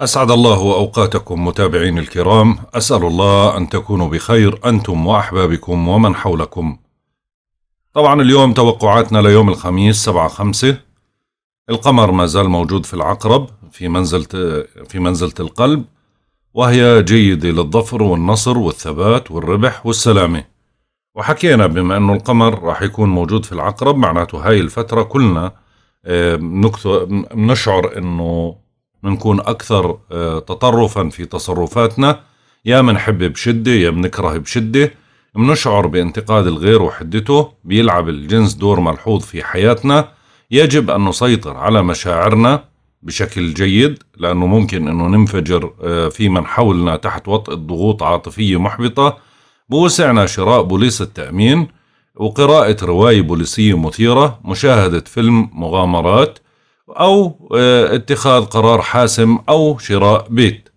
أسعد الله أوقاتكم متابعين الكرام أسأل الله أن تكونوا بخير أنتم وأحبابكم ومن حولكم طبعا اليوم توقعاتنا ليوم الخميس سبعة خمسة القمر ما زال موجود في العقرب في منزلة في منزلة القلب وهي جيدة للظفر والنصر والثبات والربح والسلامة وحكينا بما أنه القمر راح يكون موجود في العقرب معناته هاي الفترة كلنا بنشعر آه، أنه بنكون أكثر آه، تطرفا في تصرفاتنا يا منحب بشدة يا منكره بشدة منشعر بانتقاد الغير وحدته بيلعب الجنس دور ملحوظ في حياتنا يجب أن نسيطر على مشاعرنا بشكل جيد لأنه ممكن أنه ننفجر آه، في من حولنا تحت وطء ضغوط عاطفية محبطة بوسعنا شراء بوليس التأمين وقراءة رواية بوليسية مثيرة مشاهدة فيلم مغامرات أو آه، اتخاذ قرار حاسم أو شراء بيت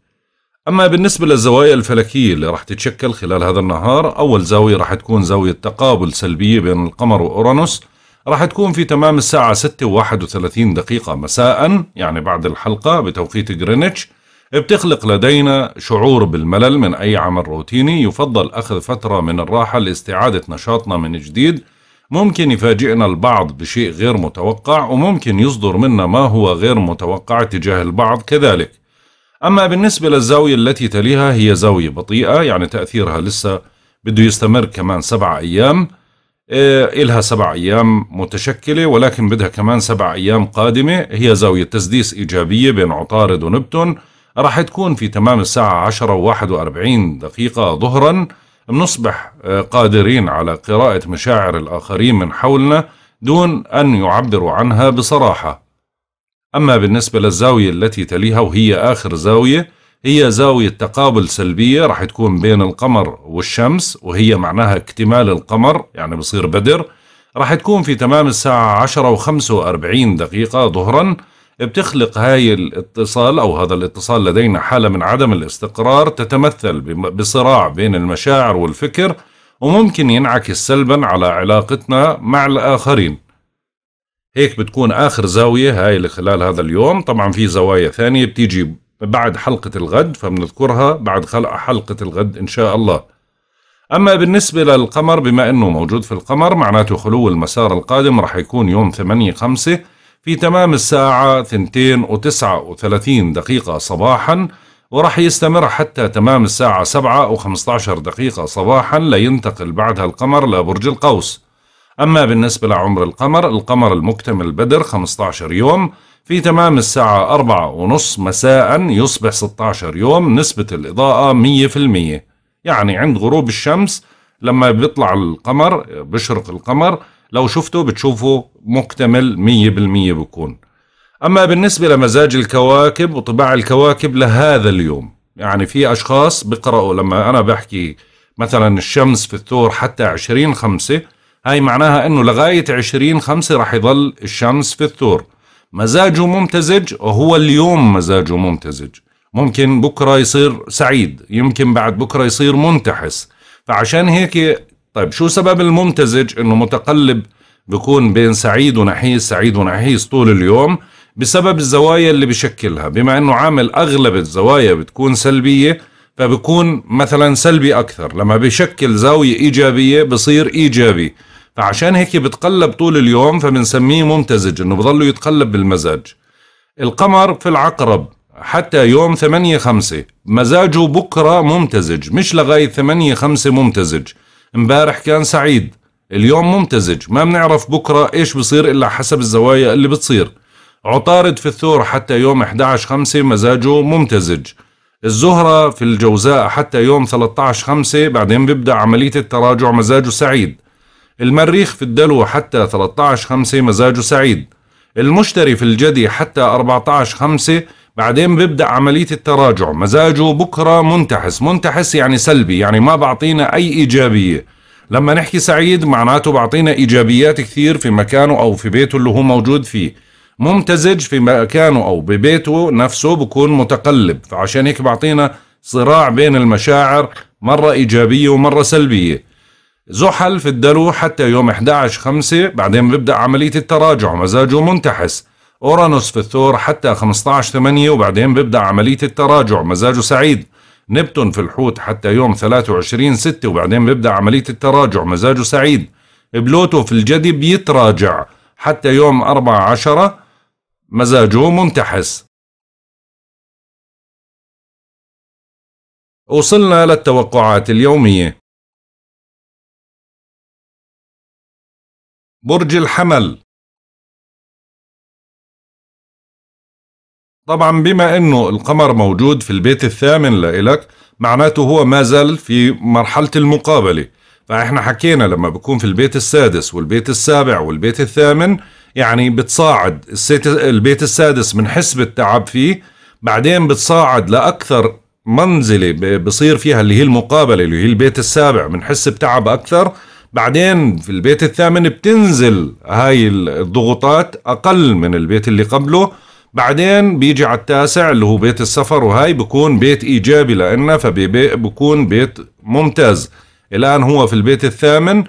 أما بالنسبة للزوايا الفلكية اللي راح تتشكل خلال هذا النهار أول زاوية راح تكون زاوية تقابل سلبية بين القمر وأورانوس راح تكون في تمام الساعة 6 و31 دقيقة مساء يعني بعد الحلقة بتوقيت جرينتش بتخلق لدينا شعور بالملل من أي عمل روتيني يفضل أخذ فترة من الراحة لاستعادة نشاطنا من جديد ممكن يفاجئنا البعض بشيء غير متوقع وممكن يصدر منا ما هو غير متوقع تجاه البعض كذلك أما بالنسبة للزاوية التي تليها هي زاوية بطيئة يعني تأثيرها لسه بده يستمر كمان سبعة أيام إيه، إلها سبع أيام متشكلة ولكن بدها كمان سبع أيام قادمة هي زاوية تسديس إيجابية بين عطارد ونبتون راح تكون في تمام الساعة 10 و41 دقيقة ظهرا بنصبح آه، قادرين على قراءة مشاعر الآخرين من حولنا دون أن يعبروا عنها بصراحة أما بالنسبة للزاوية التي تليها وهي آخر زاوية هي زاوية تقابل سلبية راح تكون بين القمر والشمس وهي معناها اكتمال القمر يعني بصير بدر راح تكون في تمام الساعة 10 و45 دقيقة ظهراً بتخلق هاي الاتصال أو هذا الاتصال لدينا حالة من عدم الاستقرار تتمثل بصراع بين المشاعر والفكر وممكن ينعكس سلبا على علاقتنا مع الآخرين هيك بتكون آخر زاوية هاي اللي خلال هذا اليوم طبعا في زوايا ثانية بتيجي بعد حلقة الغد فبنذكرها بعد خلق حلقة الغد إن شاء الله أما بالنسبة للقمر بما أنه موجود في القمر معناته خلو المسار القادم رح يكون يوم 8 5 في تمام الساعة 2 دقيقة صباحا ورح يستمر حتى تمام الساعة 7 و15 دقيقة صباحا لينتقل بعدها القمر لبرج القوس أما بالنسبة لعمر القمر القمر المكتمل بدر 15 يوم في تمام الساعة 4.30 ونص مساء يصبح 16 يوم نسبة الإضاءة 100% يعني عند غروب الشمس لما بيطلع القمر بشرق القمر لو شفته بتشوفه مكتمل مية بالمية بكون أما بالنسبة لمزاج الكواكب وطباع الكواكب لهذا اليوم يعني في أشخاص بقرأوا لما أنا بحكي مثلا الشمس في الثور حتى عشرين خمسة هاي معناها أنه لغاية عشرين خمسة رح يظل الشمس في الثور مزاجه ممتزج وهو اليوم مزاجه ممتزج ممكن بكرة يصير سعيد يمكن بعد بكرة يصير منتحس فعشان هيك طيب شو سبب الممتزج انه متقلب بكون بين سعيد ونحيس سعيد ونحيس طول اليوم بسبب الزوايا اللي بشكلها بما انه عامل اغلب الزوايا بتكون سلبيه فبكون مثلا سلبي اكثر لما بشكل زاويه ايجابيه بصير ايجابي فعشان هيك بتقلب طول اليوم فبنسميه ممتزج انه بضله يتقلب بالمزاج القمر في العقرب حتى يوم 8 5 مزاجه بكره ممتزج مش لغايه 8 5 ممتزج امبارح كان سعيد اليوم ممتزج ما بنعرف بكرة ايش بصير الا حسب الزوايا اللي بتصير عطارد في الثور حتى يوم 11 5 مزاجه ممتزج الزهرة في الجوزاء حتى يوم 13 5 بعدين بيبدأ عملية التراجع مزاجه سعيد المريخ في الدلو حتى 13 5 مزاجه سعيد المشتري في الجدي حتى 14 5 بعدين بيبدأ عملية التراجع مزاجه بكرة منتحس منتحس يعني سلبي يعني ما بعطينا أي إيجابية لما نحكي سعيد معناته بعطينا إيجابيات كثير في مكانه أو في بيته اللي هو موجود فيه ممتزج في مكانه أو ببيته نفسه بكون متقلب فعشان هيك بعطينا صراع بين المشاعر مرة إيجابية ومرة سلبية زحل في الدلو حتى يوم 11 5 بعدين بيبدأ عملية التراجع مزاجه منتحس أورانوس في الثور حتى 15 8 وبعدين بيبدأ عملية التراجع مزاجه سعيد نبتون في الحوت حتى يوم 23 6 وبعدين بيبدأ عملية التراجع مزاجه سعيد بلوتو في الجدي بيتراجع حتى يوم 14 مزاجه منتحس وصلنا للتوقعات اليومية برج الحمل طبعا بما انه القمر موجود في البيت الثامن لإلك معناته هو ما زال في مرحلة المقابلة فاحنا حكينا لما بكون في البيت السادس والبيت السابع والبيت الثامن يعني بتصاعد البيت السادس من حسب التعب فيه بعدين بتصاعد لأكثر منزلة بصير فيها اللي هي المقابلة اللي هي البيت السابع من حس بتعب أكثر بعدين في البيت الثامن بتنزل هاي الضغوطات أقل من البيت اللي قبله بعدين بيجي على التاسع اللي هو بيت السفر وهاي بكون بيت ايجابي لنا فبكون بيت ممتاز الان هو في البيت الثامن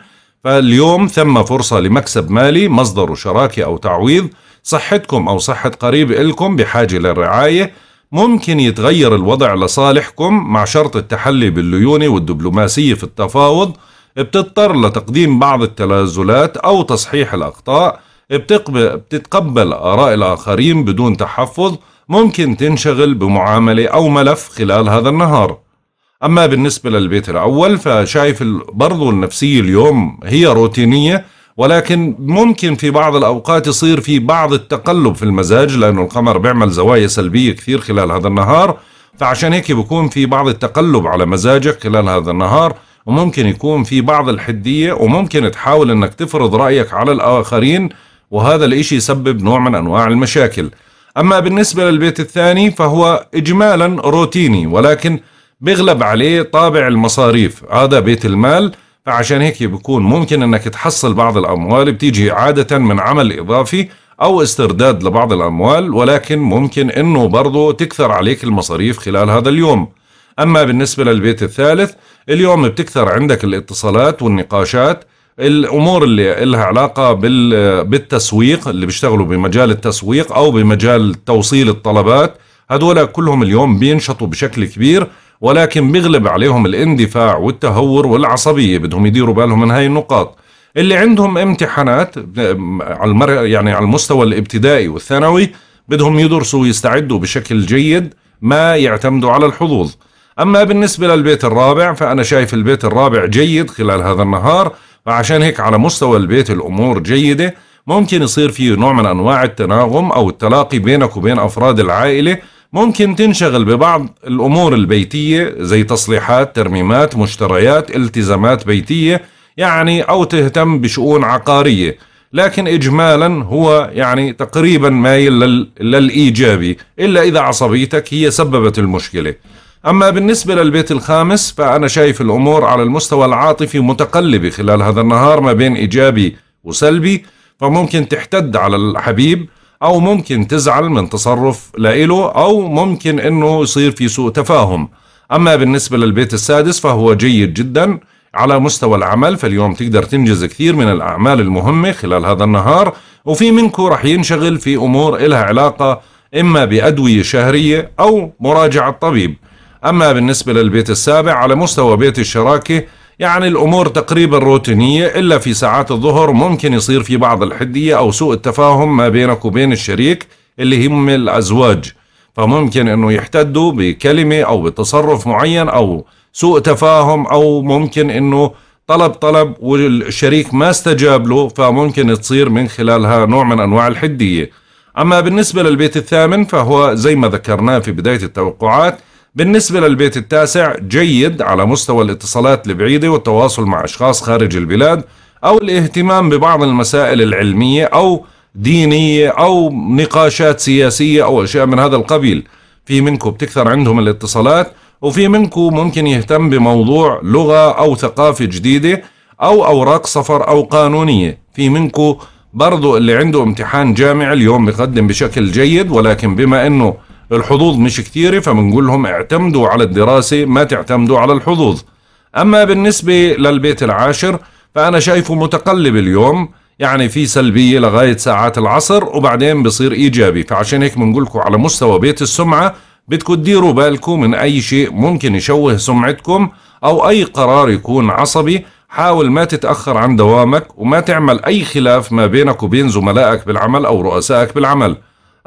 فاليوم ثم فرصه لمكسب مالي مصدره شراكه او تعويض صحتكم او صحه قريب الكم بحاجه للرعايه ممكن يتغير الوضع لصالحكم مع شرط التحلي بالليونه والدبلوماسيه في التفاوض بتضطر لتقديم بعض التنازلات او تصحيح الاخطاء بتتقبل آراء الآخرين بدون تحفظ ممكن تنشغل بمعاملة أو ملف خلال هذا النهار أما بالنسبة للبيت الأول فشايف برضو النفسية اليوم هي روتينية ولكن ممكن في بعض الأوقات يصير في بعض التقلب في المزاج لأنه القمر بيعمل زوايا سلبية كثير خلال هذا النهار فعشان هيك بيكون في بعض التقلب على مزاجك خلال هذا النهار وممكن يكون في بعض الحدية وممكن تحاول أنك تفرض رأيك على الآخرين وهذا الإشي يسبب نوع من أنواع المشاكل أما بالنسبة للبيت الثاني فهو إجمالا روتيني ولكن بغلب عليه طابع المصاريف هذا بيت المال فعشان هيك بيكون ممكن أنك تحصل بعض الأموال بتيجي عادة من عمل إضافي أو استرداد لبعض الأموال ولكن ممكن أنه برضو تكثر عليك المصاريف خلال هذا اليوم أما بالنسبة للبيت الثالث اليوم بتكثر عندك الاتصالات والنقاشات الامور اللي لها علاقه بالتسويق اللي بيشتغلوا بمجال التسويق او بمجال توصيل الطلبات هذول كلهم اليوم بينشطوا بشكل كبير ولكن بيغلب عليهم الاندفاع والتهور والعصبيه بدهم يديروا بالهم من هاي النقاط اللي عندهم امتحانات على المر... يعني على المستوى الابتدائي والثانوي بدهم يدرسوا ويستعدوا بشكل جيد ما يعتمدوا على الحظوظ أما بالنسبة للبيت الرابع فأنا شايف البيت الرابع جيد خلال هذا النهار وعشان هيك على مستوى البيت الأمور جيدة ممكن يصير في نوع من أنواع التناغم أو التلاقي بينك وبين أفراد العائلة ممكن تنشغل ببعض الأمور البيتية زي تصليحات ترميمات مشتريات التزامات بيتية يعني أو تهتم بشؤون عقارية لكن إجمالا هو يعني تقريبا مايل للإيجابي إلا إذا عصبيتك هي سببت المشكلة أما بالنسبة للبيت الخامس فأنا شايف الأمور على المستوى العاطفي متقلبة خلال هذا النهار ما بين إيجابي وسلبي فممكن تحتد على الحبيب أو ممكن تزعل من تصرف لإله أو ممكن أنه يصير في سوء تفاهم أما بالنسبة للبيت السادس فهو جيد جدا على مستوى العمل فاليوم تقدر تنجز كثير من الأعمال المهمة خلال هذا النهار وفي منكم رح ينشغل في أمور إلها علاقة إما بأدوية شهرية أو مراجعة طبيب أما بالنسبة للبيت السابع على مستوى بيت الشراكة يعني الأمور تقريبا روتينية إلا في ساعات الظهر ممكن يصير في بعض الحدية أو سوء التفاهم ما بينك وبين الشريك اللي هم الأزواج فممكن أنه يحتدوا بكلمة أو بتصرف معين أو سوء تفاهم أو ممكن أنه طلب طلب والشريك ما استجاب له فممكن تصير من خلالها نوع من أنواع الحدية أما بالنسبة للبيت الثامن فهو زي ما ذكرناه في بداية التوقعات بالنسبة للبيت التاسع جيد على مستوى الاتصالات البعيدة والتواصل مع أشخاص خارج البلاد أو الاهتمام ببعض المسائل العلمية أو دينية أو نقاشات سياسية أو أشياء من هذا القبيل في منكم بتكثر عندهم الاتصالات وفي منكم ممكن يهتم بموضوع لغة أو ثقافة جديدة أو أوراق سفر أو قانونية في منكم برضو اللي عنده امتحان جامعي اليوم بقدم بشكل جيد ولكن بما أنه الحظوظ مش كثيرة فبنقول لهم اعتمدوا على الدراسة ما تعتمدوا على الحظوظ أما بالنسبة للبيت العاشر فأنا شايفه متقلب اليوم يعني في سلبية لغاية ساعات العصر وبعدين بصير إيجابي فعشان هيك بنقول لكم على مستوى بيت السمعة بدكم تديروا بالكم من أي شيء ممكن يشوه سمعتكم أو أي قرار يكون عصبي حاول ما تتأخر عن دوامك وما تعمل أي خلاف ما بينك وبين زملائك بالعمل أو رؤسائك بالعمل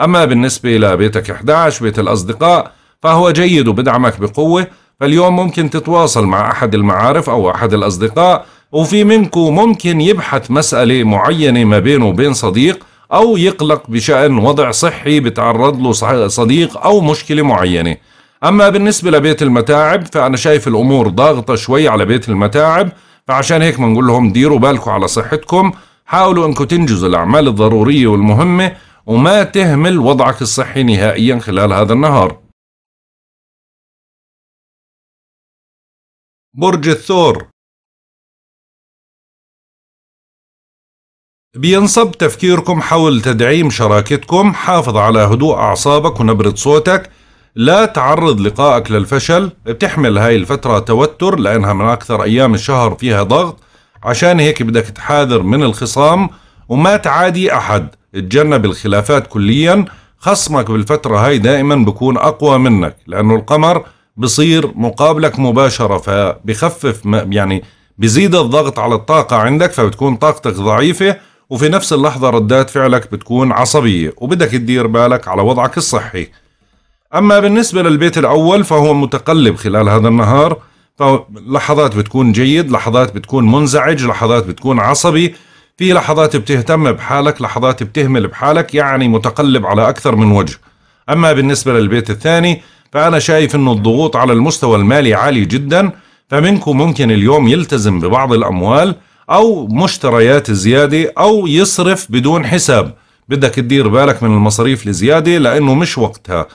أما بالنسبة لبيتك 11 بيت الأصدقاء فهو جيد وبدعمك بقوة فاليوم ممكن تتواصل مع أحد المعارف أو أحد الأصدقاء وفي منكم ممكن يبحث مسألة معينة ما بينه وبين صديق أو يقلق بشأن وضع صحي بتعرض له صديق أو مشكلة معينة أما بالنسبة لبيت المتاعب فأنا شايف الأمور ضاغطة شوي على بيت المتاعب فعشان هيك بنقول لهم ديروا بالكم على صحتكم حاولوا أنكم تنجزوا الأعمال الضرورية والمهمة وما تهمل وضعك الصحي نهائيا خلال هذا النهار برج الثور بينصب تفكيركم حول تدعيم شراكتكم حافظ على هدوء أعصابك ونبرة صوتك لا تعرض لقائك للفشل بتحمل هاي الفترة توتر لأنها من أكثر أيام الشهر فيها ضغط عشان هيك بدك تحاذر من الخصام وما تعادي أحد اتجنب الخلافات كليا خصمك بالفترة هاي دائما بكون أقوى منك لأنه القمر بصير مقابلك مباشرة فبخفف يعني بزيد الضغط على الطاقة عندك فبتكون طاقتك ضعيفة وفي نفس اللحظة ردات فعلك بتكون عصبية وبدك تدير بالك على وضعك الصحي أما بالنسبة للبيت الأول فهو متقلب خلال هذا النهار فلحظات بتكون جيد لحظات بتكون منزعج لحظات بتكون عصبي في لحظات بتهتم بحالك لحظات بتهمل بحالك يعني متقلب على أكثر من وجه أما بالنسبة للبيت الثاني فأنا شايف أنه الضغوط على المستوى المالي عالي جدا فمنكم ممكن اليوم يلتزم ببعض الأموال أو مشتريات زيادة أو يصرف بدون حساب بدك تدير بالك من المصاريف الزيادة لأنه مش وقتها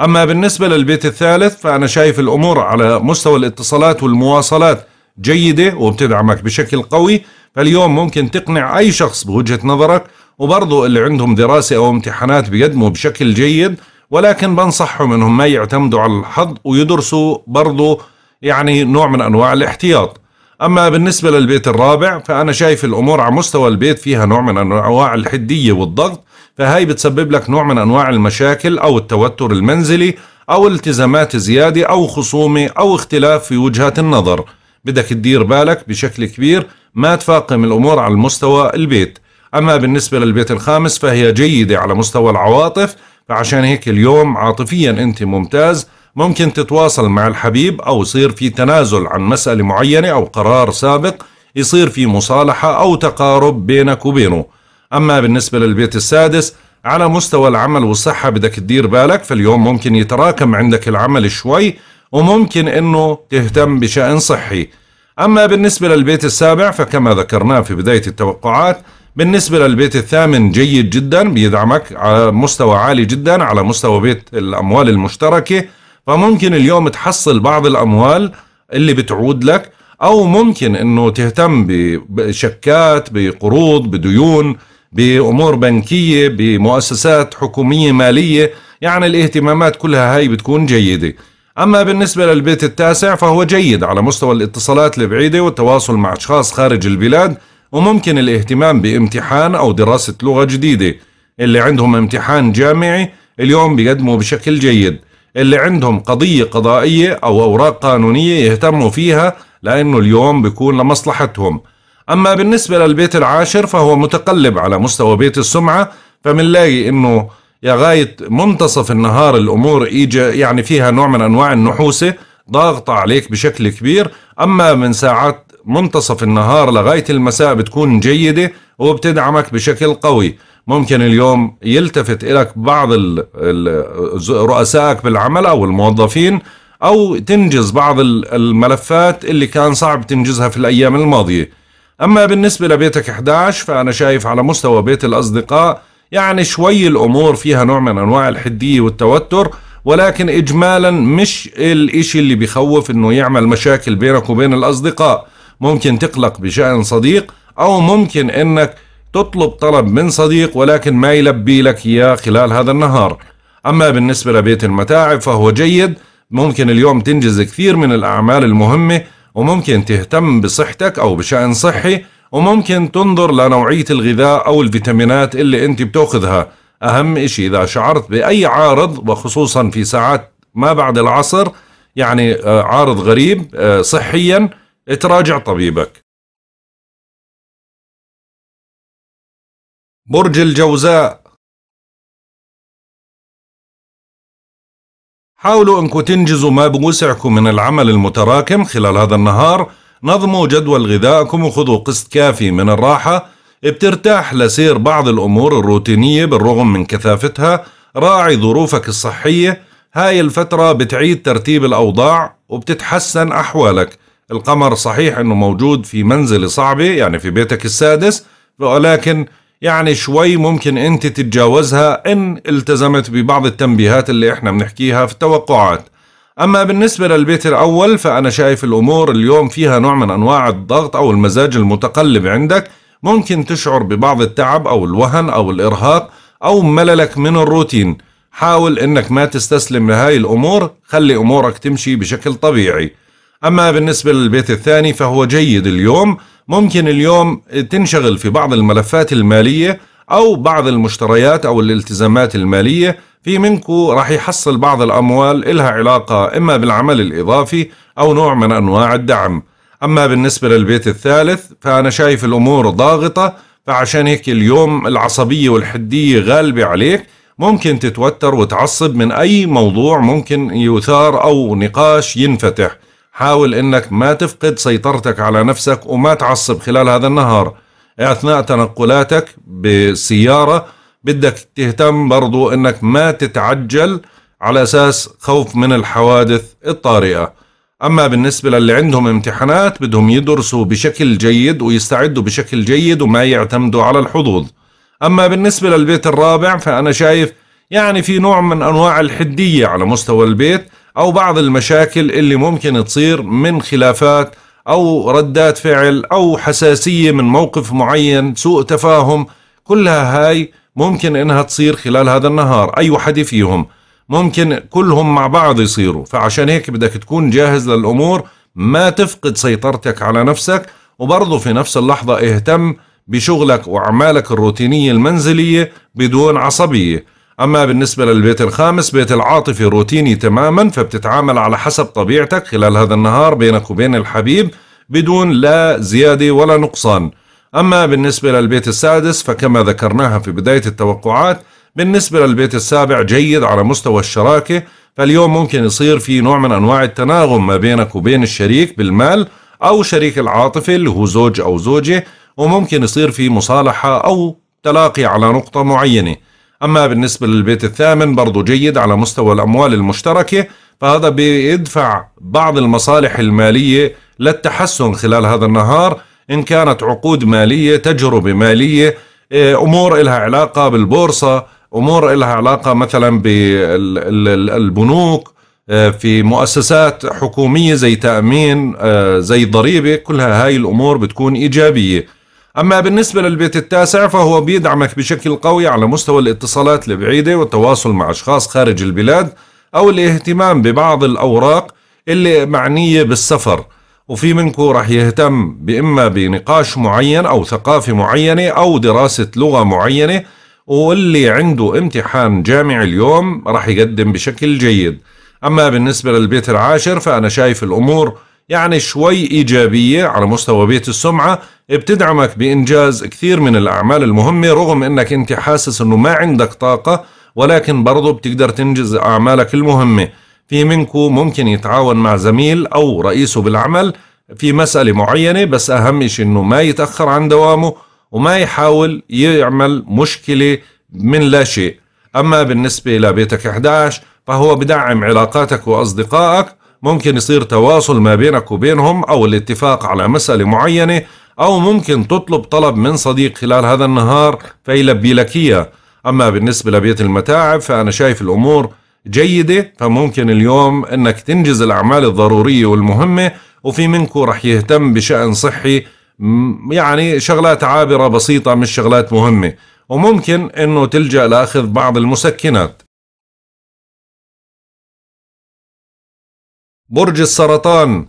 أما بالنسبة للبيت الثالث فأنا شايف الأمور على مستوى الاتصالات والمواصلات جيدة وبتدعمك بشكل قوي فاليوم ممكن تقنع أي شخص بوجهة نظرك وبرضه اللي عندهم دراسة أو امتحانات بيقدموا بشكل جيد ولكن بنصحهم انهم ما يعتمدوا على الحظ ويدرسوا برضه يعني نوع من انواع الاحتياط اما بالنسبه للبيت الرابع فانا شايف الامور على مستوى البيت فيها نوع من انواع الحديه والضغط فهي بتسبب لك نوع من انواع المشاكل او التوتر المنزلي او التزامات زياده او خصومه او اختلاف في وجهات النظر بدك تدير بالك بشكل كبير ما تفاقم الأمور على المستوى البيت أما بالنسبة للبيت الخامس فهي جيدة على مستوى العواطف فعشان هيك اليوم عاطفيا أنت ممتاز ممكن تتواصل مع الحبيب أو يصير في تنازل عن مسألة معينة أو قرار سابق يصير في مصالحة أو تقارب بينك وبينه أما بالنسبة للبيت السادس على مستوى العمل والصحة بدك تدير بالك فاليوم ممكن يتراكم عندك العمل شوي وممكن أنه تهتم بشأن صحي أما بالنسبة للبيت السابع فكما ذكرناه في بداية التوقعات بالنسبة للبيت الثامن جيد جدا بيدعمك على مستوى عالي جدا على مستوى بيت الأموال المشتركة فممكن اليوم تحصل بعض الأموال اللي بتعود لك أو ممكن أنه تهتم بشكات بقروض بديون بأمور بنكية بمؤسسات حكومية مالية يعني الاهتمامات كلها هاي بتكون جيدة أما بالنسبة للبيت التاسع فهو جيد على مستوى الاتصالات البعيدة والتواصل مع أشخاص خارج البلاد وممكن الاهتمام بامتحان أو دراسة لغة جديدة اللي عندهم امتحان جامعي اليوم بيقدموا بشكل جيد اللي عندهم قضية قضائية أو أوراق قانونية يهتموا فيها لأنه اليوم بيكون لمصلحتهم أما بالنسبة للبيت العاشر فهو متقلب على مستوى بيت السمعة فمنلاقي أنه لغاية منتصف النهار الأمور إيجا يعني فيها نوع من أنواع النحوسة ضاغطة عليك بشكل كبير أما من ساعات منتصف النهار لغاية المساء بتكون جيدة وبتدعمك بشكل قوي ممكن اليوم يلتفت إلك بعض رؤسائك بالعمل أو الموظفين أو تنجز بعض الملفات اللي كان صعب تنجزها في الأيام الماضية أما بالنسبة لبيتك 11 فأنا شايف على مستوى بيت الأصدقاء يعني شوي الأمور فيها نوع من أنواع الحدية والتوتر ولكن إجمالا مش الإشي اللي بخوف أنه يعمل مشاكل بينك وبين الأصدقاء ممكن تقلق بشأن صديق أو ممكن أنك تطلب طلب من صديق ولكن ما يلبي لك إياه خلال هذا النهار أما بالنسبة لبيت المتاعب فهو جيد ممكن اليوم تنجز كثير من الأعمال المهمة وممكن تهتم بصحتك أو بشأن صحي وممكن تنظر لنوعية الغذاء أو الفيتامينات اللي أنت بتأخذها أهم إشي إذا شعرت بأي عارض وخصوصا في ساعات ما بعد العصر يعني آه، عارض غريب آه، صحيا تراجع طبيبك برج الجوزاء حاولوا أنكم تنجزوا ما بوسعكم من العمل المتراكم خلال هذا النهار نظموا جدول غذائكم وخذوا قسط كافي من الراحة بترتاح لسير بعض الأمور الروتينية بالرغم من كثافتها راعي ظروفك الصحية هاي الفترة بتعيد ترتيب الأوضاع وبتتحسن أحوالك القمر صحيح أنه موجود في منزلة صعبة يعني في بيتك السادس ولكن يعني شوي ممكن أنت تتجاوزها إن التزمت ببعض التنبيهات اللي إحنا بنحكيها في التوقعات أما بالنسبة للبيت الأول فأنا شايف الأمور اليوم فيها نوع من أنواع الضغط أو المزاج المتقلب عندك ممكن تشعر ببعض التعب أو الوهن أو الإرهاق أو مللك من الروتين حاول أنك ما تستسلم لهاي الأمور خلي أمورك تمشي بشكل طبيعي أما بالنسبة للبيت الثاني فهو جيد اليوم ممكن اليوم تنشغل في بعض الملفات المالية أو بعض المشتريات أو الالتزامات المالية في منكو راح يحصل بعض الأموال إلها علاقة إما بالعمل الإضافي أو نوع من أنواع الدعم أما بالنسبة للبيت الثالث فأنا شايف الأمور ضاغطة فعشان هيك اليوم العصبية والحدية غالبة عليك ممكن تتوتر وتعصب من أي موضوع ممكن يثار أو نقاش ينفتح حاول أنك ما تفقد سيطرتك على نفسك وما تعصب خلال هذا النهار أثناء تنقلاتك بالسيارة بدك تهتم برضو انك ما تتعجل على اساس خوف من الحوادث الطارئه اما بالنسبه للي عندهم امتحانات بدهم يدرسوا بشكل جيد ويستعدوا بشكل جيد وما يعتمدوا على الحظوظ اما بالنسبه للبيت الرابع فانا شايف يعني في نوع من انواع الحديه على مستوى البيت او بعض المشاكل اللي ممكن تصير من خلافات او ردات فعل او حساسيه من موقف معين سوء تفاهم كلها هاي ممكن انها تصير خلال هذا النهار اي وحده فيهم ممكن كلهم مع بعض يصيروا فعشان هيك بدك تكون جاهز للامور ما تفقد سيطرتك على نفسك وبرضه في نفس اللحظه اهتم بشغلك واعمالك الروتينيه المنزليه بدون عصبيه اما بالنسبه للبيت الخامس بيت العاطفي روتيني تماما فبتتعامل على حسب طبيعتك خلال هذا النهار بينك وبين الحبيب بدون لا زياده ولا نقصان أما بالنسبة للبيت السادس فكما ذكرناها في بداية التوقعات بالنسبة للبيت السابع جيد على مستوى الشراكة فاليوم ممكن يصير في نوع من أنواع التناغم ما بينك وبين الشريك بالمال أو شريك العاطفة اللي هو زوج أو زوجة وممكن يصير في مصالحة أو تلاقي على نقطة معينة أما بالنسبة للبيت الثامن برضو جيد على مستوى الأموال المشتركة فهذا بيدفع بعض المصالح المالية للتحسن خلال هذا النهار إن كانت عقود مالية تجربة مالية إيه، أمور إلها علاقة بالبورصة أمور إلها علاقة مثلا بالبنوك إيه، في مؤسسات حكومية زي تأمين إيه، زي ضريبة كلها هاي الأمور بتكون إيجابية أما بالنسبة للبيت التاسع فهو بيدعمك بشكل قوي على مستوى الاتصالات البعيدة والتواصل مع أشخاص خارج البلاد أو الاهتمام ببعض الأوراق اللي معنية بالسفر وفي منكم راح يهتم بإما بنقاش معين أو ثقافة معينة أو دراسة لغة معينة واللي عنده امتحان جامعي اليوم راح يقدم بشكل جيد أما بالنسبة للبيت العاشر فأنا شايف الأمور يعني شوي إيجابية على مستوى بيت السمعة بتدعمك بإنجاز كثير من الأعمال المهمة رغم أنك أنت حاسس أنه ما عندك طاقة ولكن برضو بتقدر تنجز أعمالك المهمة في منكم ممكن يتعاون مع زميل أو رئيسه بالعمل في مسألة معينة بس أهم شيء إنه ما يتأخر عن دوامه وما يحاول يعمل مشكلة من لا شيء أما بالنسبة لبيتك 11 فهو بدعم علاقاتك وأصدقائك ممكن يصير تواصل ما بينك وبينهم أو الاتفاق على مسألة معينة أو ممكن تطلب طلب من صديق خلال هذا النهار فيلبي لك إياه أما بالنسبة لبيت المتاعب فأنا شايف الأمور جيدة فممكن اليوم انك تنجز الاعمال الضرورية والمهمة وفي منكم رح يهتم بشأن صحي يعني شغلات عابرة بسيطة مش شغلات مهمة وممكن انه تلجأ لاخذ بعض المسكنات برج السرطان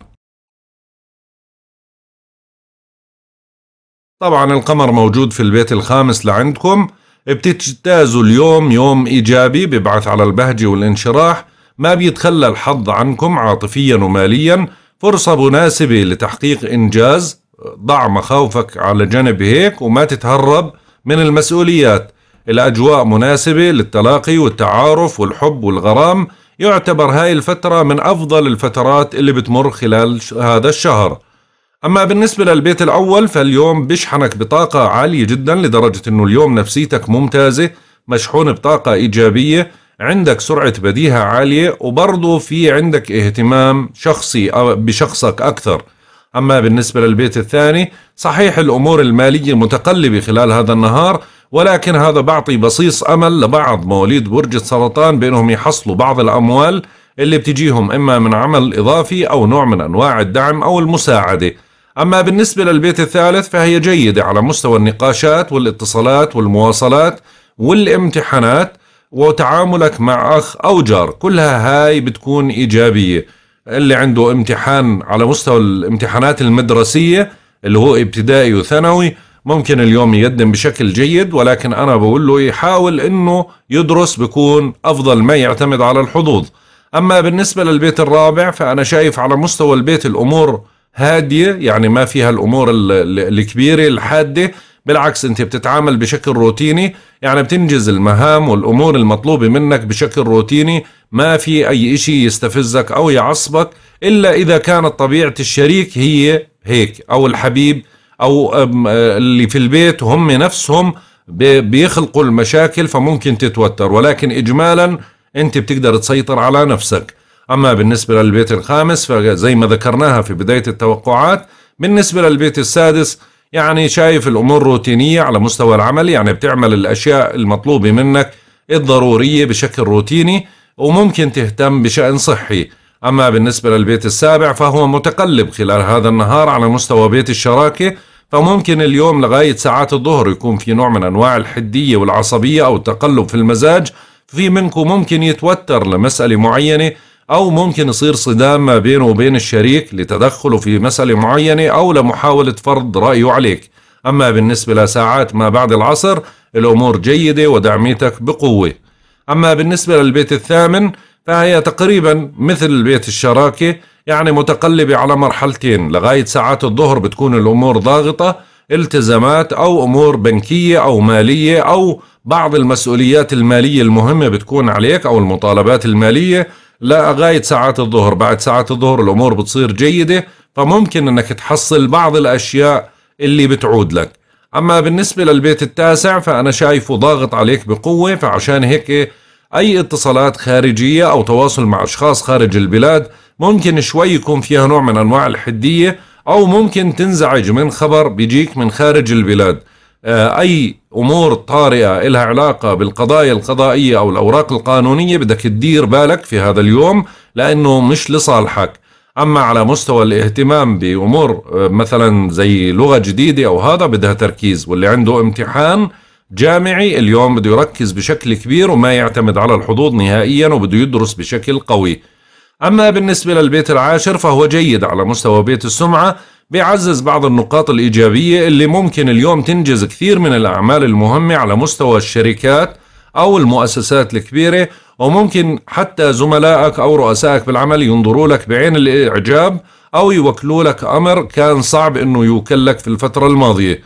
طبعا القمر موجود في البيت الخامس لعندكم بتجتازوا اليوم يوم إيجابي ببعث على البهجة والانشراح ما بيتخلى الحظ عنكم عاطفيا وماليا فرصة مناسبة لتحقيق إنجاز ضع مخاوفك على جنب هيك وما تتهرب من المسؤوليات الأجواء مناسبة للتلاقي والتعارف والحب والغرام يعتبر هاي الفترة من أفضل الفترات اللي بتمر خلال هذا الشهر أما بالنسبة للبيت الأول فاليوم بشحنك بطاقة عالية جدا لدرجة أنه اليوم نفسيتك ممتازة مشحون بطاقة إيجابية عندك سرعة بديهة عالية وبرضه في عندك اهتمام شخصي بشخصك أكثر أما بالنسبة للبيت الثاني صحيح الأمور المالية متقلبة خلال هذا النهار ولكن هذا بعطي بصيص أمل لبعض مواليد برج السرطان بأنهم يحصلوا بعض الأموال اللي بتجيهم إما من عمل إضافي أو نوع من أنواع الدعم أو المساعدة أما بالنسبة للبيت الثالث فهي جيدة على مستوى النقاشات والاتصالات والمواصلات والامتحانات وتعاملك مع أخ أو جار كلها هاي بتكون إيجابية اللي عنده امتحان على مستوى الامتحانات المدرسية اللي هو ابتدائي وثانوي ممكن اليوم يقدم بشكل جيد ولكن أنا بقول له يحاول أنه يدرس بكون أفضل ما يعتمد على الحظوظ أما بالنسبة للبيت الرابع فأنا شايف على مستوى البيت الأمور هاديه يعني ما فيها الامور الكبيره الحاده بالعكس انت بتتعامل بشكل روتيني يعني بتنجز المهام والامور المطلوبه منك بشكل روتيني ما في اي اشي يستفزك او يعصبك الا اذا كانت طبيعه الشريك هي هيك او الحبيب او اللي في البيت هم نفسهم بيخلقوا المشاكل فممكن تتوتر ولكن اجمالا انت بتقدر تسيطر على نفسك أما بالنسبة للبيت الخامس فزي ما ذكرناها في بداية التوقعات بالنسبة للبيت السادس يعني شايف الأمور روتينية على مستوى العمل يعني بتعمل الأشياء المطلوبة منك الضرورية بشكل روتيني وممكن تهتم بشأن صحي أما بالنسبة للبيت السابع فهو متقلب خلال هذا النهار على مستوى بيت الشراكة فممكن اليوم لغاية ساعات الظهر يكون في نوع من أنواع الحدية والعصبية أو التقلب في المزاج في منكم ممكن يتوتر لمسألة معينة أو ممكن يصير صدام ما بينه وبين الشريك لتدخله في مسألة معينة أو لمحاولة فرض رأيه عليك أما بالنسبة لساعات ما بعد العصر الأمور جيدة ودعميتك بقوة أما بالنسبة للبيت الثامن فهي تقريبا مثل بيت الشراكة يعني متقلبة على مرحلتين لغاية ساعات الظهر بتكون الأمور ضاغطة التزامات أو أمور بنكية أو مالية أو بعض المسؤوليات المالية المهمة بتكون عليك أو المطالبات المالية لغاية ساعات الظهر بعد ساعات الظهر الأمور بتصير جيدة فممكن أنك تحصل بعض الأشياء اللي بتعود لك أما بالنسبة للبيت التاسع فأنا شايفه ضاغط عليك بقوة فعشان هيك أي اتصالات خارجية أو تواصل مع أشخاص خارج البلاد ممكن شوي يكون فيها نوع من أنواع الحدية أو ممكن تنزعج من خبر بيجيك من خارج البلاد آه، اي امور طارئه لها علاقه بالقضايا القضائيه او الاوراق القانونيه بدك تدير بالك في هذا اليوم لانه مش لصالحك اما على مستوى الاهتمام بامور آه، مثلا زي لغه جديده او هذا بدها تركيز واللي عنده امتحان جامعي اليوم بده يركز بشكل كبير وما يعتمد على الحظوظ نهائيا وبده يدرس بشكل قوي اما بالنسبه للبيت العاشر فهو جيد على مستوى بيت السمعه بيعزز بعض النقاط الإيجابية اللي ممكن اليوم تنجز كثير من الأعمال المهمة على مستوى الشركات أو المؤسسات الكبيرة وممكن حتى زملائك أو رؤسائك بالعمل ينظروا لك بعين الإعجاب أو يوكلوا لك أمر كان صعب أنه يوكل لك في الفترة الماضية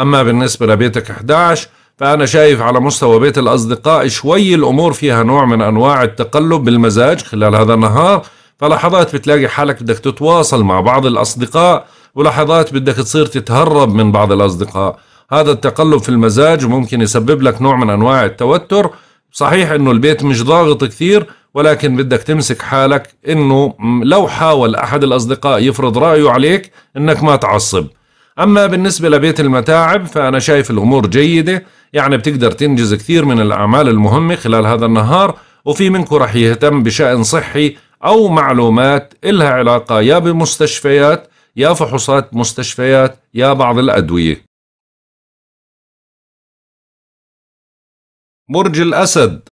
أما بالنسبة لبيتك 11 فأنا شايف على مستوى بيت الأصدقاء شوي الأمور فيها نوع من أنواع التقلب بالمزاج خلال هذا النهار فلحظات بتلاقي حالك بدك تتواصل مع بعض الأصدقاء ولحظات بدك تصير تتهرب من بعض الأصدقاء هذا التقلب في المزاج ممكن يسبب لك نوع من أنواع التوتر صحيح أنه البيت مش ضاغط كثير ولكن بدك تمسك حالك أنه لو حاول أحد الأصدقاء يفرض رأيه عليك أنك ما تعصب أما بالنسبة لبيت المتاعب فأنا شايف الأمور جيدة يعني بتقدر تنجز كثير من الأعمال المهمة خلال هذا النهار وفي منكم رح يهتم بشأن صحي أو معلومات إلها علاقة يا بمستشفيات يا فحوصات مستشفيات يا بعض الأدوية برج الأسد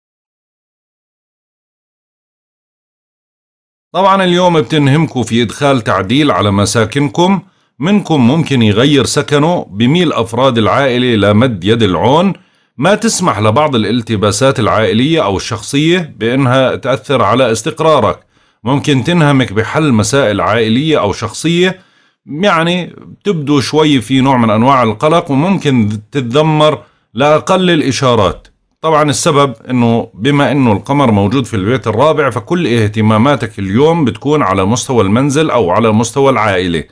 طبعا اليوم بتنهمكم في إدخال تعديل على مساكنكم منكم ممكن يغير سكنه بميل أفراد العائلة لمد يد العون ما تسمح لبعض الالتباسات العائلية أو الشخصية بأنها تأثر على استقرارك ممكن تنهمك بحل مسائل عائلية أو شخصية يعني تبدو شوي في نوع من أنواع القلق وممكن تتذمر لأقل الإشارات طبعا السبب أنه بما أنه القمر موجود في البيت الرابع فكل اهتماماتك اليوم بتكون على مستوى المنزل أو على مستوى العائلة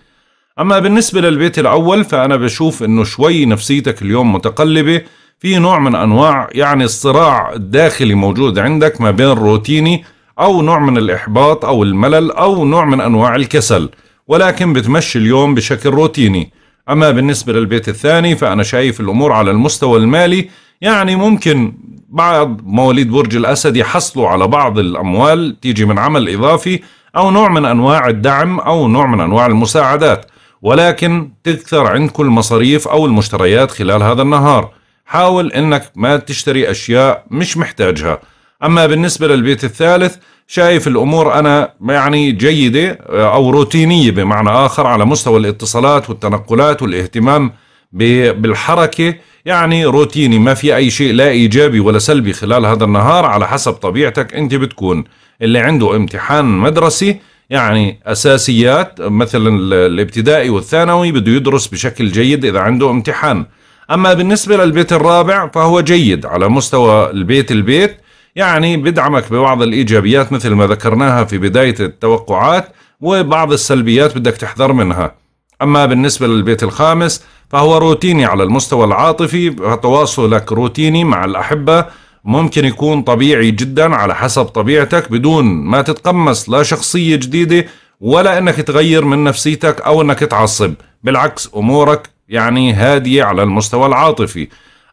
أما بالنسبة للبيت الأول فأنا بشوف أنه شوي نفسيتك اليوم متقلبة في نوع من أنواع يعني الصراع الداخلي موجود عندك ما بين روتيني أو نوع من الإحباط أو الملل أو نوع من أنواع الكسل ولكن بتمشي اليوم بشكل روتيني أما بالنسبة للبيت الثاني فأنا شايف الأمور على المستوى المالي يعني ممكن بعض مواليد برج الأسد يحصلوا على بعض الأموال تيجي من عمل إضافي أو نوع من أنواع الدعم أو نوع من أنواع المساعدات ولكن تكثر عندكم المصاريف أو المشتريات خلال هذا النهار حاول أنك ما تشتري أشياء مش محتاجها أما بالنسبة للبيت الثالث شايف الامور انا يعني جيده آه، او روتينيه بمعنى اخر على مستوى الاتصالات والتنقلات والاهتمام بالحركه يعني روتيني ما في اي شيء لا ايجابي ولا سلبي خلال هذا النهار على حسب طبيعتك انت بتكون اللي عنده امتحان مدرسي يعني اساسيات مثلا الابتدائي والثانوي بده يدرس بشكل جيد اذا عنده امتحان اما بالنسبه للبيت الرابع فهو جيد على مستوى البيت البيت يعني بدعمك ببعض الإيجابيات مثل ما ذكرناها في بداية التوقعات وبعض السلبيات بدك تحذر منها أما بالنسبة للبيت الخامس فهو روتيني على المستوى العاطفي تواصلك روتيني مع الأحبة ممكن يكون طبيعي جدا على حسب طبيعتك بدون ما تتقمص لا شخصية جديدة ولا انك تغير من نفسيتك او انك تعصب بالعكس امورك يعني هادية على المستوى العاطفي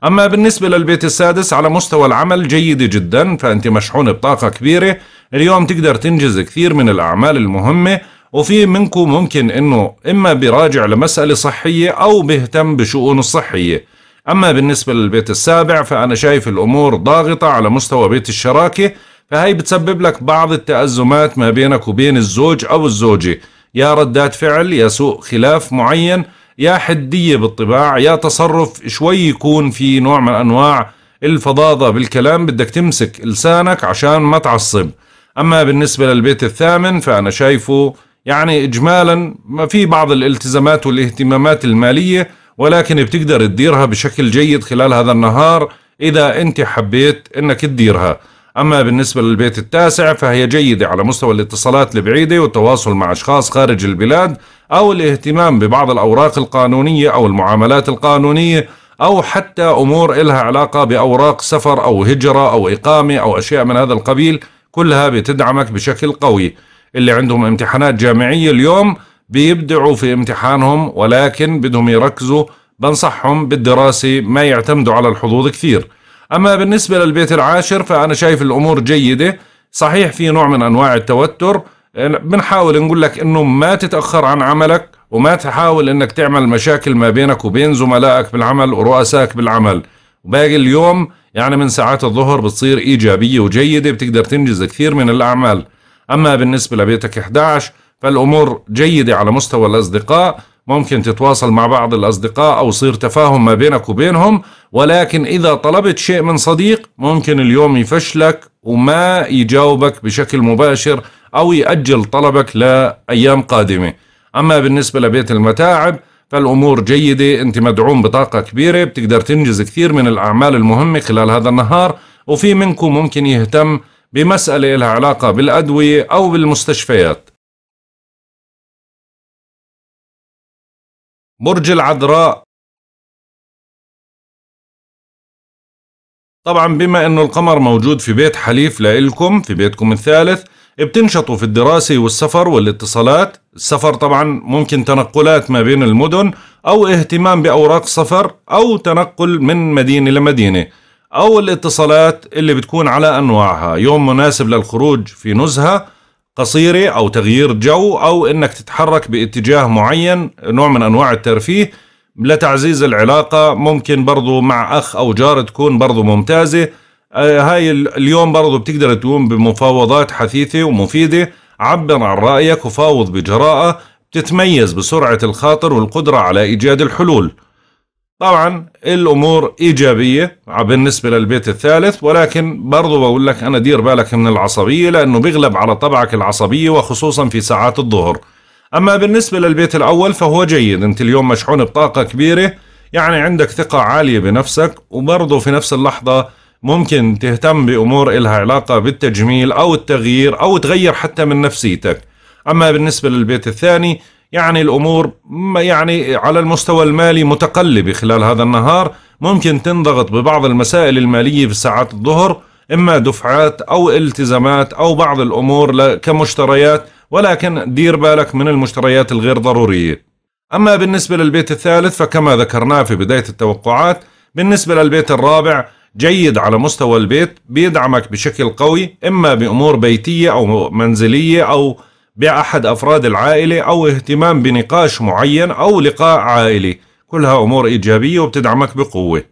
أما بالنسبة للبيت السادس على مستوى العمل جيدة جدا فأنت مشحون بطاقة كبيرة اليوم تقدر تنجز كثير من الأعمال المهمة وفي منكم ممكن أنه إما براجع لمسألة صحية أو بيهتم بشؤونه الصحية أما بالنسبة للبيت السابع فأنا شايف الأمور ضاغطة على مستوى بيت الشراكة فهي بتسبب لك بعض التأزمات ما بينك وبين الزوج أو الزوجة يا ردات فعل يا سوء خلاف معين يا حدية بالطباع يا تصرف شوي يكون في نوع من أنواع الفظاظة بالكلام بدك تمسك لسانك عشان ما تعصب أما بالنسبة للبيت الثامن فأنا شايفه يعني إجمالا ما في بعض الالتزامات والاهتمامات المالية ولكن بتقدر تديرها بشكل جيد خلال هذا النهار إذا أنت حبيت أنك تديرها أما بالنسبة للبيت التاسع فهي جيدة على مستوى الاتصالات البعيدة والتواصل مع أشخاص خارج البلاد أو الاهتمام ببعض الأوراق القانونية أو المعاملات القانونية أو حتى أمور إلها علاقة بأوراق سفر أو هجرة أو إقامة أو أشياء من هذا القبيل كلها بتدعمك بشكل قوي اللي عندهم امتحانات جامعية اليوم بيبدعوا في امتحانهم ولكن بدهم يركزوا بنصحهم بالدراسة ما يعتمدوا على الحظوظ كثير أما بالنسبة للبيت العاشر فأنا شايف الأمور جيدة صحيح في نوع من أنواع التوتر بنحاول نقول لك انه ما تتاخر عن عملك وما تحاول انك تعمل مشاكل ما بينك وبين زملائك بالعمل ورؤسائك بالعمل وباقي اليوم يعني من ساعات الظهر بتصير ايجابيه وجيده بتقدر تنجز كثير من الاعمال اما بالنسبه لبيتك 11 فالامور جيده على مستوى الاصدقاء ممكن تتواصل مع بعض الاصدقاء او يصير تفاهم ما بينك وبينهم ولكن إذا طلبت شيء من صديق ممكن اليوم يفشلك وما يجاوبك بشكل مباشر أو يأجل طلبك لأيام قادمة أما بالنسبة لبيت المتاعب فالأمور جيدة أنت مدعوم بطاقة كبيرة بتقدر تنجز كثير من الأعمال المهمة خلال هذا النهار وفي منكم ممكن يهتم بمسألة لها علاقة بالأدوية أو بالمستشفيات برج العذراء طبعا بما انه القمر موجود في بيت حليف لإلكم في بيتكم الثالث بتنشطوا في الدراسة والسفر والاتصالات السفر طبعا ممكن تنقلات ما بين المدن أو اهتمام بأوراق سفر أو تنقل من مدينة لمدينة أو الاتصالات اللي بتكون على أنواعها يوم مناسب للخروج في نزهة قصيرة أو تغيير جو أو إنك تتحرك باتجاه معين نوع من أنواع الترفيه لتعزيز العلاقة ممكن برضو مع أخ أو جار تكون برضو ممتازة آه، هاي اليوم برضو بتقدر تقوم بمفاوضات حثيثة ومفيدة عبر عن رأيك وفاوض بجراءة بتتميز بسرعة الخاطر والقدرة على إيجاد الحلول طبعا الأمور إيجابية بالنسبة للبيت الثالث ولكن برضو بقول لك أنا دير بالك من العصبية لأنه بيغلب على طبعك العصبية وخصوصا في ساعات الظهر أما بالنسبة للبيت الأول فهو جيد أنت اليوم مشحون بطاقة كبيرة يعني عندك ثقة عالية بنفسك وبرضه في نفس اللحظة ممكن تهتم بأمور إلها علاقة بالتجميل أو التغيير أو تغير حتى من نفسيتك أما بالنسبة للبيت الثاني يعني الأمور يعني على المستوى المالي متقلبة خلال هذا النهار ممكن تنضغط ببعض المسائل المالية في ساعات الظهر إما دفعات أو التزامات أو بعض الأمور كمشتريات ولكن دير بالك من المشتريات الغير ضرورية أما بالنسبة للبيت الثالث فكما ذكرناه في بداية التوقعات بالنسبة للبيت الرابع جيد على مستوى البيت بيدعمك بشكل قوي إما بأمور بيتية أو منزلية أو بأحد أفراد العائلة أو اهتمام بنقاش معين أو لقاء عائلي كلها أمور إيجابية وبتدعمك بقوة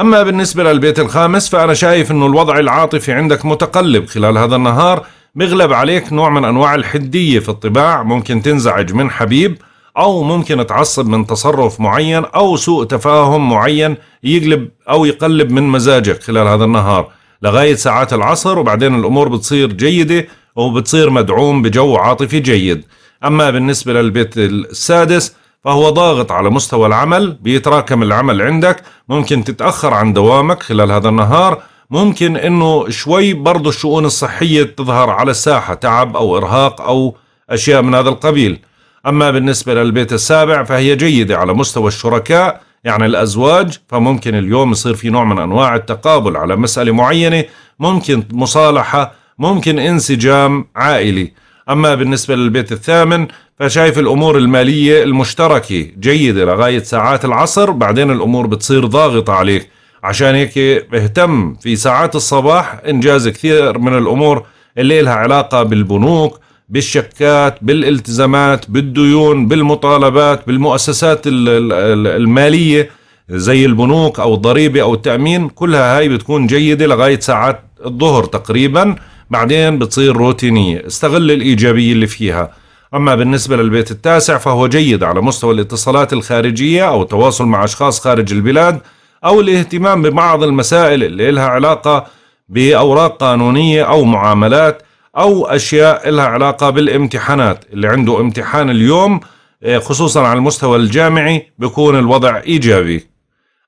أما بالنسبة للبيت الخامس فأنا شايف أنه الوضع العاطفي عندك متقلب خلال هذا النهار مغلب عليك نوع من أنواع الحدية في الطباع ممكن تنزعج من حبيب أو ممكن تعصب من تصرف معين أو سوء تفاهم معين يقلب أو يقلب من مزاجك خلال هذا النهار لغاية ساعات العصر وبعدين الأمور بتصير جيدة وبتصير مدعوم بجو عاطفي جيد أما بالنسبة للبيت السادس فهو ضاغط على مستوى العمل بيتراكم العمل عندك ممكن تتأخر عن دوامك خلال هذا النهار ممكن انه شوي برضه الشؤون الصحية تظهر على الساحة تعب او ارهاق او اشياء من هذا القبيل اما بالنسبة للبيت السابع فهي جيدة على مستوى الشركاء يعني الازواج فممكن اليوم يصير في نوع من انواع التقابل على مسألة معينة ممكن مصالحة ممكن انسجام عائلي أما بالنسبة للبيت الثامن فشايف الأمور المالية المشتركة جيدة لغاية ساعات العصر بعدين الأمور بتصير ضاغطة عليك عشان هيك اهتم في ساعات الصباح انجاز كثير من الامور اللي لها علاقه بالبنوك بالشكات بالالتزامات بالديون بالمطالبات بالمؤسسات الماليه زي البنوك او الضريبه او التامين كلها هاي بتكون جيده لغايه ساعات الظهر تقريبا بعدين بتصير روتينيه استغل الايجابيه اللي فيها اما بالنسبه للبيت التاسع فهو جيد على مستوى الاتصالات الخارجيه او التواصل مع اشخاص خارج البلاد أو الاهتمام ببعض المسائل اللي لها علاقة بأوراق قانونية أو معاملات أو أشياء لها علاقة بالامتحانات اللي عنده امتحان اليوم آه، خصوصا على المستوى الجامعي بيكون الوضع إيجابي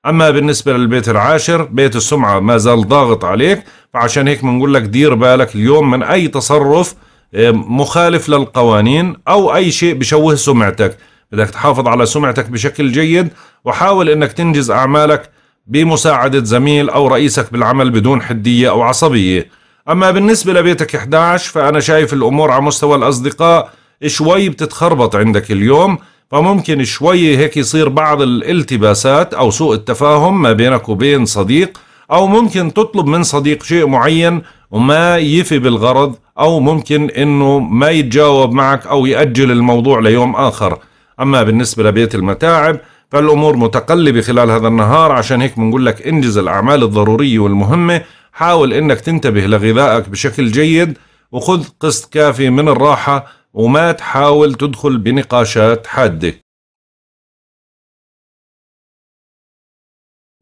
أما بالنسبة للبيت العاشر بيت السمعة ما زال ضاغط عليك فعشان هيك بنقول لك دير بالك اليوم من أي تصرف آه، مخالف للقوانين أو أي شيء بشوه سمعتك بدك تحافظ على سمعتك بشكل جيد وحاول أنك تنجز أعمالك بمساعدة زميل أو رئيسك بالعمل بدون حدية أو عصبية أما بالنسبة لبيتك 11 فأنا شايف الأمور على مستوى الأصدقاء شوي بتتخربط عندك اليوم فممكن شوي هيك يصير بعض الالتباسات أو سوء التفاهم ما بينك وبين صديق أو ممكن تطلب من صديق شيء معين وما يفي بالغرض أو ممكن أنه ما يتجاوب معك أو يأجل الموضوع ليوم آخر أما بالنسبة لبيت المتاعب فالأمور متقلبة خلال هذا النهار عشان هيك بنقول لك انجز الأعمال الضرورية والمهمة حاول انك تنتبه لغذائك بشكل جيد وخذ قسط كافي من الراحة وما تحاول تدخل بنقاشات حادة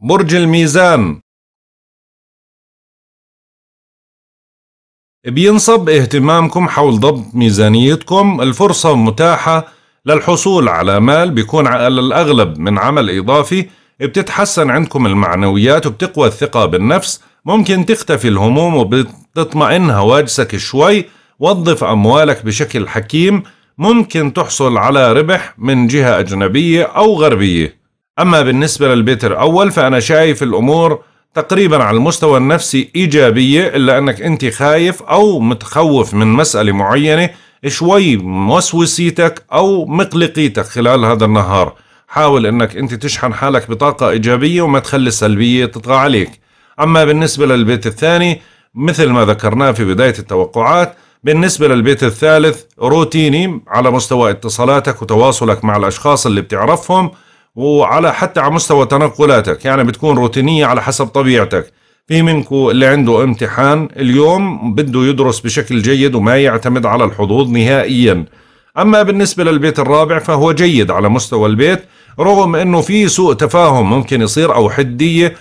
برج الميزان بينصب اهتمامكم حول ضبط ميزانيتكم الفرصة متاحة للحصول على مال بيكون على الأغلب من عمل إضافي بتتحسن عندكم المعنويات وبتقوى الثقة بالنفس ممكن تختفي الهموم وبتطمئن هواجسك شوي وظف أموالك بشكل حكيم ممكن تحصل على ربح من جهة أجنبية أو غربية أما بالنسبة للبيت الأول فأنا شايف الأمور تقريبا على المستوى النفسي إيجابية إلا أنك أنت خايف أو متخوف من مسألة معينة شوي موسوسيتك أو مقلقيتك خلال هذا النهار حاول أنك أنت تشحن حالك بطاقة إيجابية وما تخلي السلبية تطغى عليك أما بالنسبة للبيت الثاني مثل ما ذكرناه في بداية التوقعات بالنسبة للبيت الثالث روتيني على مستوى اتصالاتك وتواصلك مع الأشخاص اللي بتعرفهم وعلى حتى على مستوى تنقلاتك يعني بتكون روتينية على حسب طبيعتك في منكم اللي عنده امتحان اليوم بده يدرس بشكل جيد وما يعتمد على الحظوظ نهائيا أما بالنسبة للبيت الرابع فهو جيد على مستوى البيت رغم أنه في سوء تفاهم ممكن يصير أو حدية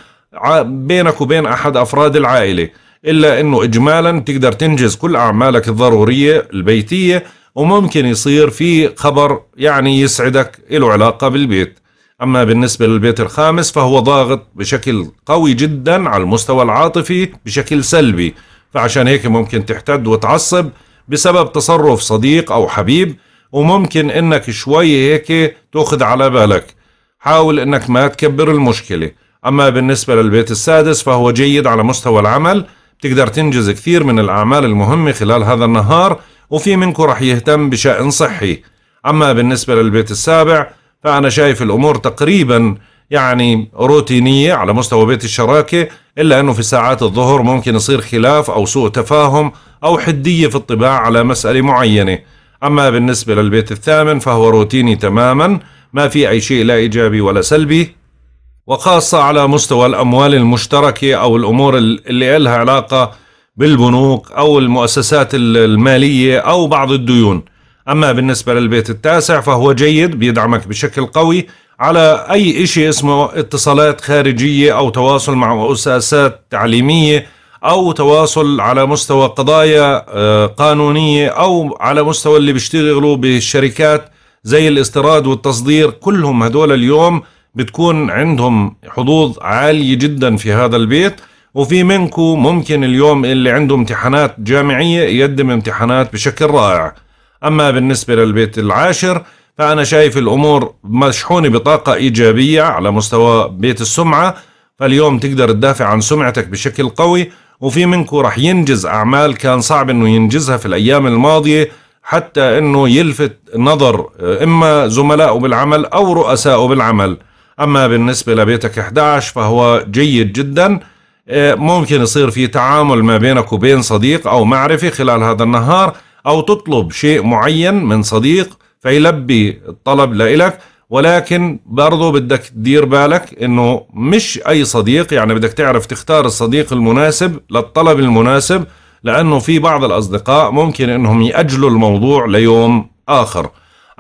بينك وبين أحد أفراد العائلة إلا أنه إجمالا تقدر تنجز كل أعمالك الضرورية البيتية وممكن يصير في خبر يعني يسعدك له علاقة بالبيت أما بالنسبة للبيت الخامس فهو ضاغط بشكل قوي جدا على المستوى العاطفي بشكل سلبي فعشان هيك ممكن تحتد وتعصب بسبب تصرف صديق أو حبيب وممكن إنك شوي هيك تأخذ على بالك حاول إنك ما تكبر المشكلة أما بالنسبة للبيت السادس فهو جيد على مستوى العمل بتقدر تنجز كثير من الأعمال المهمة خلال هذا النهار وفي منكم رح يهتم بشأن صحي أما بالنسبة للبيت السابع فأنا شايف الأمور تقريبا يعني روتينية على مستوى بيت الشراكة إلا أنه في ساعات الظهر ممكن يصير خلاف أو سوء تفاهم أو حدية في الطباع على مسألة معينة أما بالنسبة للبيت الثامن فهو روتيني تماما ما في أي شيء لا إيجابي ولا سلبي وخاصة على مستوى الأموال المشتركة أو الأمور اللي لها علاقة بالبنوك أو المؤسسات المالية أو بعض الديون أما بالنسبة للبيت التاسع فهو جيد بيدعمك بشكل قوي على أي شيء اسمه اتصالات خارجية أو تواصل مع مؤسسات تعليمية أو تواصل على مستوى قضايا آه، قانونية أو على مستوى اللي بيشتغلوا بالشركات زي الاستيراد والتصدير كلهم هدول اليوم بتكون عندهم حظوظ عالية جدا في هذا البيت وفي منكم ممكن اليوم اللي عنده امتحانات جامعية يقدم امتحانات بشكل رائع أما بالنسبة للبيت العاشر فأنا شايف الأمور مشحونة بطاقة إيجابية على مستوى بيت السمعة فاليوم تقدر تدافع عن سمعتك بشكل قوي وفي منكم رح ينجز أعمال كان صعب أنه ينجزها في الأيام الماضية حتى أنه يلفت نظر إما زملائه بالعمل أو رؤسائه بالعمل أما بالنسبة لبيتك 11 فهو جيد جدا آه، ممكن يصير في تعامل ما بينك وبين صديق أو معرفة خلال هذا النهار أو تطلب شيء معين من صديق فيلبي الطلب لإلك ولكن برضه بدك تدير بالك انه مش اي صديق يعني بدك تعرف تختار الصديق المناسب للطلب المناسب لانه في بعض الاصدقاء ممكن انهم ياجلوا الموضوع ليوم اخر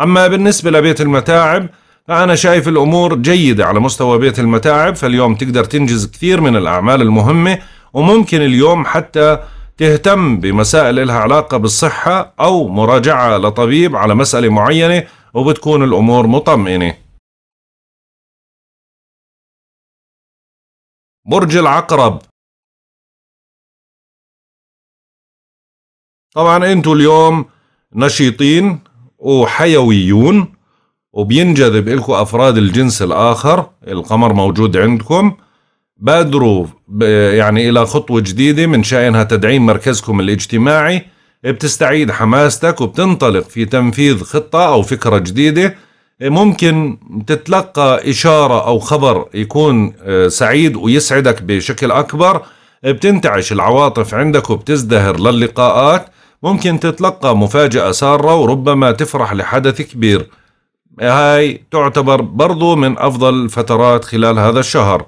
اما بالنسبه لبيت المتاعب فانا شايف الامور جيده على مستوى بيت المتاعب فاليوم تقدر تنجز كثير من الاعمال المهمه وممكن اليوم حتى تهتم بمسائل لها علاقة بالصحة أو مراجعة لطبيب على مسألة معينة وبتكون الأمور مطمئنة برج العقرب طبعا انتوا اليوم نشيطين وحيويون وبينجذب لكم أفراد الجنس الآخر القمر موجود عندكم بادروا يعني إلى خطوة جديدة من شأنها تدعيم مركزكم الاجتماعي بتستعيد حماستك وبتنطلق في تنفيذ خطة أو فكرة جديدة ممكن تتلقى إشارة أو خبر يكون آه، سعيد ويسعدك بشكل أكبر بتنتعش العواطف عندك وبتزدهر للقاءات ممكن تتلقى مفاجأة سارة وربما تفرح لحدث كبير هاي تعتبر برضو من أفضل الفترات خلال هذا الشهر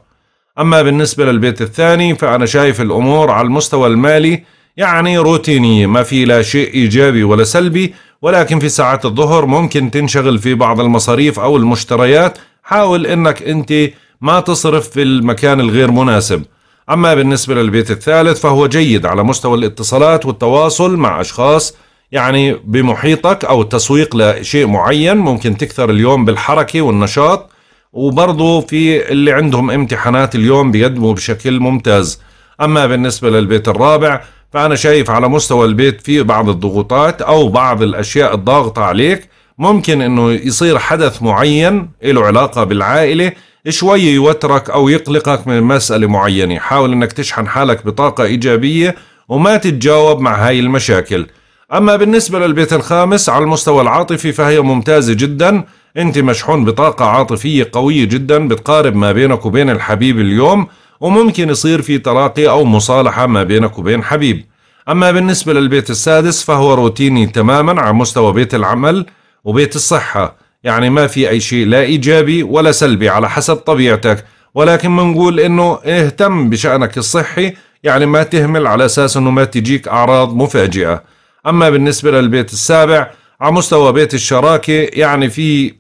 أما بالنسبة للبيت الثاني فأنا شايف الأمور على المستوى المالي يعني روتينية ما في لا شيء إيجابي ولا سلبي ولكن في ساعات الظهر ممكن تنشغل في بعض المصاريف أو المشتريات حاول أنك أنت ما تصرف في المكان الغير مناسب أما بالنسبة للبيت الثالث فهو جيد على مستوى الاتصالات والتواصل مع أشخاص يعني بمحيطك أو التسويق لشيء معين ممكن تكثر اليوم بالحركة والنشاط وبرضه في اللي عندهم امتحانات اليوم بيقدموا بشكل ممتاز أما بالنسبة للبيت الرابع فأنا شايف على مستوى البيت في بعض الضغوطات أو بعض الأشياء الضاغطة عليك ممكن أنه يصير حدث معين له علاقة بالعائلة شوي يوترك أو يقلقك من مسألة معينة حاول أنك تشحن حالك بطاقة إيجابية وما تتجاوب مع هاي المشاكل أما بالنسبة للبيت الخامس على المستوى العاطفي فهي ممتازة جداً انت مشحون بطاقة عاطفية قوية جدا بتقارب ما بينك وبين الحبيب اليوم وممكن يصير في تراقي أو مصالحة ما بينك وبين حبيب أما بالنسبة للبيت السادس فهو روتيني تماما على مستوى بيت العمل وبيت الصحة يعني ما في أي شيء لا إيجابي ولا سلبي على حسب طبيعتك ولكن بنقول إنه اهتم بشأنك الصحي يعني ما تهمل على أساس إنه ما تجيك أعراض مفاجئة أما بالنسبة للبيت السابع على مستوى بيت الشراكة يعني في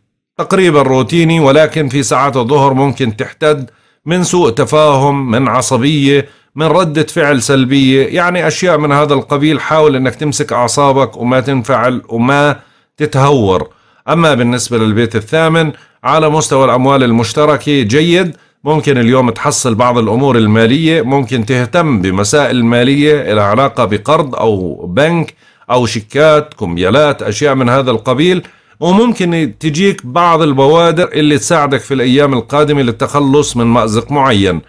تقريبا روتيني ولكن في ساعات الظهر ممكن تحتد من سوء تفاهم من عصبية من ردة فعل سلبية يعني أشياء من هذا القبيل حاول أنك تمسك أعصابك وما تنفعل وما تتهور أما بالنسبة للبيت الثامن على مستوى الأموال المشتركة جيد ممكن اليوم تحصل بعض الأمور المالية ممكن تهتم بمسائل مالية لها علاقة بقرض أو بنك أو شيكات كمبيالات أشياء من هذا القبيل وممكن تجيك بعض البوادر اللي تساعدك في الأيام القادمة للتخلص من مأزق معين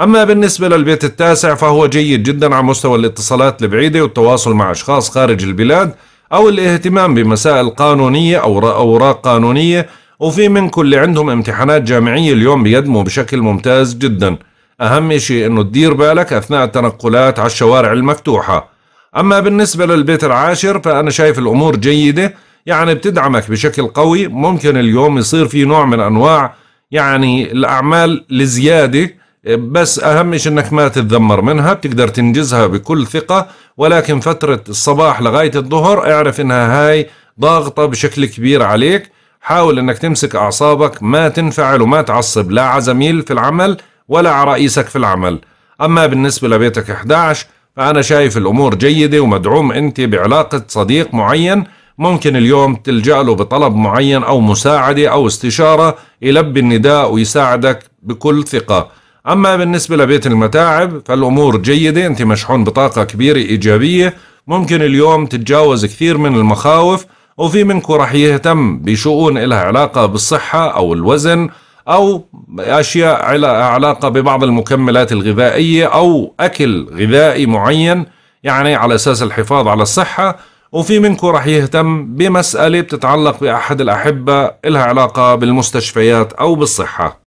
أما بالنسبة للبيت التاسع فهو جيد جدا على مستوى الاتصالات البعيدة والتواصل مع أشخاص خارج البلاد أو الاهتمام بمسائل قانونية أو أوراق قانونية وفي منكم اللي عندهم امتحانات جامعية اليوم بيدموا بشكل ممتاز جدا أهم شيء أنه تدير بالك أثناء التنقلات على الشوارع المفتوحة أما بالنسبة للبيت العاشر فأنا شايف الأمور جيدة يعني بتدعمك بشكل قوي ممكن اليوم يصير في نوع من أنواع يعني الأعمال لزيادة بس أهم شيء أنك ما تتذمر منها بتقدر تنجزها بكل ثقة ولكن فترة الصباح لغاية الظهر اعرف أنها هاي ضاغطة بشكل كبير عليك حاول أنك تمسك أعصابك ما تنفعل وما تعصب لا على زميل في العمل ولا على رئيسك في العمل أما بالنسبة لبيتك 11 فأنا شايف الأمور جيدة ومدعوم أنت بعلاقة صديق معين ممكن اليوم تلجأ له بطلب معين أو مساعدة أو استشارة يلبي النداء ويساعدك بكل ثقة أما بالنسبة لبيت المتاعب فالأمور جيدة أنت مشحون بطاقة كبيرة إيجابية ممكن اليوم تتجاوز كثير من المخاوف وفي منكم رح يهتم بشؤون إلها علاقة بالصحة أو الوزن أو أشياء علاقة ببعض المكملات الغذائية أو أكل غذائي معين يعني على أساس الحفاظ على الصحة وفي منكم رح يهتم بمسألة بتتعلق بأحد الأحبة إلها علاقة بالمستشفيات أو بالصحة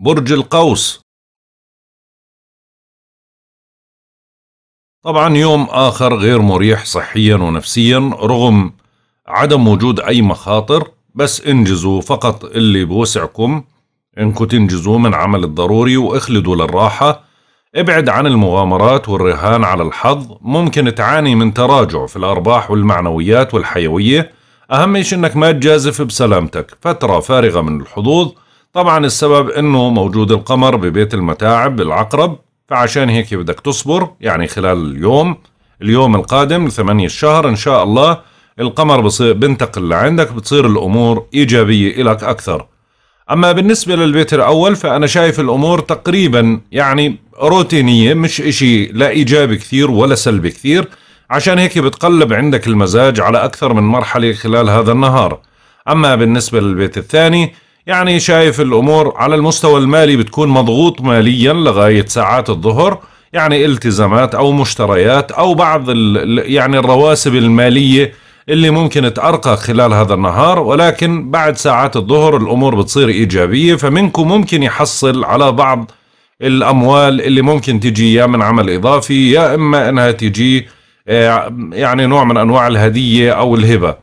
برج القوس طبعا يوم آخر غير مريح صحيا ونفسيا رغم عدم وجود أي مخاطر بس انجزوا فقط اللي بوسعكم انكم تنجزوا من عمل الضروري واخلدوا للراحة ابعد عن المغامرات والرهان على الحظ ممكن تعاني من تراجع في الأرباح والمعنويات والحيوية أهم شيء أنك ما تجازف بسلامتك فترة فارغة من الحظوظ طبعا السبب أنه موجود القمر ببيت المتاعب بالعقرب فعشان هيك بدك تصبر يعني خلال اليوم اليوم القادم ثمانية الشهر إن شاء الله القمر بصير بنتقل لعندك بتصير الأمور إيجابية إلك أكثر أما بالنسبة للبيت الأول فأنا شايف الأمور تقريبا يعني روتينية مش إشي لا إيجابي كثير ولا سلبي كثير عشان هيك بتقلب عندك المزاج على أكثر من مرحلة خلال هذا النهار أما بالنسبة للبيت الثاني يعني شايف الأمور على المستوى المالي بتكون مضغوط ماليا لغاية ساعات الظهر يعني التزامات أو مشتريات أو بعض يعني الرواسب المالية اللي ممكن تأرقى خلال هذا النهار ولكن بعد ساعات الظهر الأمور بتصير إيجابية فمنكم ممكن يحصل على بعض الأموال اللي ممكن تجي يا من عمل إضافي يا إما أنها تجي آه، يعني نوع من أنواع الهدية أو الهبة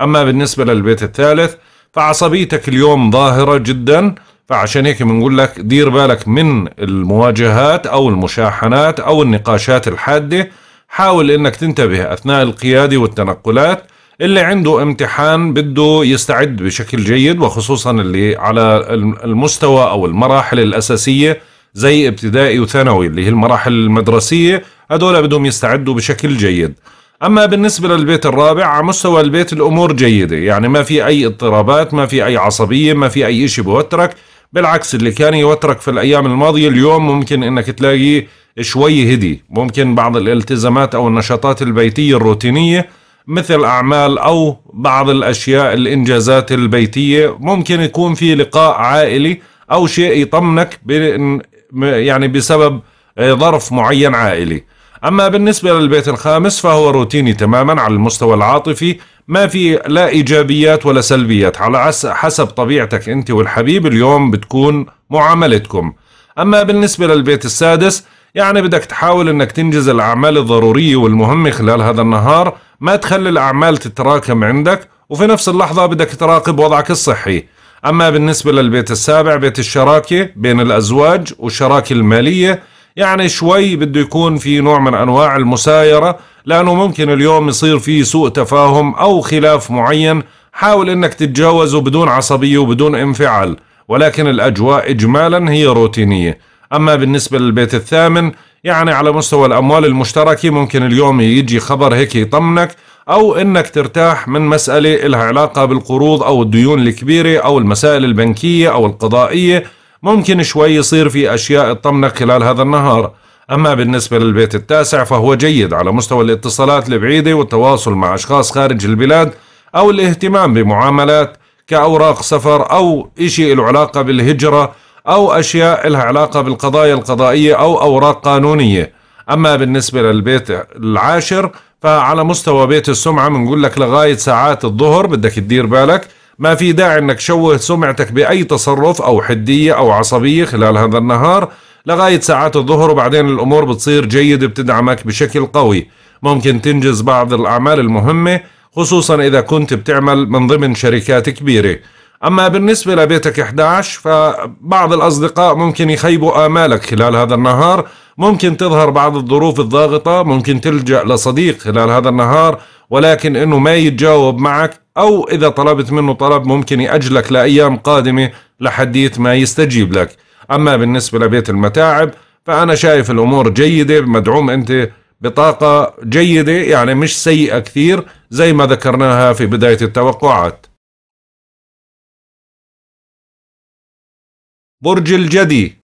أما بالنسبة للبيت الثالث فعصبيتك اليوم ظاهرة جدا فعشان هيك بنقول لك دير بالك من المواجهات أو المشاحنات أو النقاشات الحادة حاول انك تنتبه اثناء القيادة والتنقلات اللي عنده امتحان بده يستعد بشكل جيد وخصوصا اللي على المستوى او المراحل الاساسيه زي ابتدائي وثانوي اللي هي المراحل المدرسيه هدول بدهم يستعدوا بشكل جيد اما بالنسبه للبيت الرابع على مستوى البيت الامور جيده يعني ما في اي اضطرابات ما في اي عصبيه ما في اي شيء بوترك بالعكس اللي كان يوترك في الايام الماضيه اليوم ممكن انك تلاقيه شوي هدي ممكن بعض الالتزامات أو النشاطات البيتية الروتينية مثل أعمال أو بعض الأشياء الإنجازات البيتية ممكن يكون في لقاء عائلي أو شيء يطمنك يعني بسبب آه، ظرف معين عائلي أما بالنسبة للبيت الخامس فهو روتيني تماما على المستوى العاطفي ما في لا إيجابيات ولا سلبيات على حسب طبيعتك أنت والحبيب اليوم بتكون معاملتكم أما بالنسبة للبيت السادس يعني بدك تحاول انك تنجز الاعمال الضرورية والمهمة خلال هذا النهار ما تخلي الاعمال تتراكم عندك وفي نفس اللحظة بدك تراقب وضعك الصحي أما بالنسبة للبيت السابع بيت الشراكة بين الأزواج والشراكة المالية يعني شوي بده يكون في نوع من أنواع المسايرة لأنه ممكن اليوم يصير في سوء تفاهم أو خلاف معين حاول أنك تتجاوزه بدون عصبية وبدون انفعال ولكن الأجواء إجمالا هي روتينية أما بالنسبة للبيت الثامن يعني على مستوى الأموال المشتركة ممكن اليوم يجي خبر هيك يطمنك أو إنك ترتاح من مسألة إلها علاقة بالقروض أو الديون الكبيرة أو المسائل البنكية أو القضائية ممكن شوي يصير في أشياء تطمنك خلال هذا النهار أما بالنسبة للبيت التاسع فهو جيد على مستوى الاتصالات البعيدة والتواصل مع أشخاص خارج البلاد أو الاهتمام بمعاملات كأوراق سفر أو إشي له علاقة بالهجرة أو أشياء لها علاقة بالقضايا القضائية أو أوراق قانونية أما بالنسبة للبيت العاشر فعلى مستوى بيت السمعة بنقول لك لغاية ساعات الظهر بدك تدير بالك ما في داعي انك تشوه سمعتك باي تصرف او حديه او عصبيه خلال هذا النهار لغايه ساعات الظهر وبعدين الامور بتصير جيده بتدعمك بشكل قوي ممكن تنجز بعض الاعمال المهمه خصوصا اذا كنت بتعمل من ضمن شركات كبيره أما بالنسبة لبيتك 11 فبعض الأصدقاء ممكن يخيبوا آمالك خلال هذا النهار ممكن تظهر بعض الظروف الضاغطة ممكن تلجأ لصديق خلال هذا النهار ولكن أنه ما يتجاوب معك أو إذا طلبت منه طلب ممكن يأجلك لأيام قادمة لحديث ما يستجيب لك أما بالنسبة لبيت المتاعب فأنا شايف الأمور جيدة مدعوم أنت بطاقة جيدة يعني مش سيئة كثير زي ما ذكرناها في بداية التوقعات برج الجدي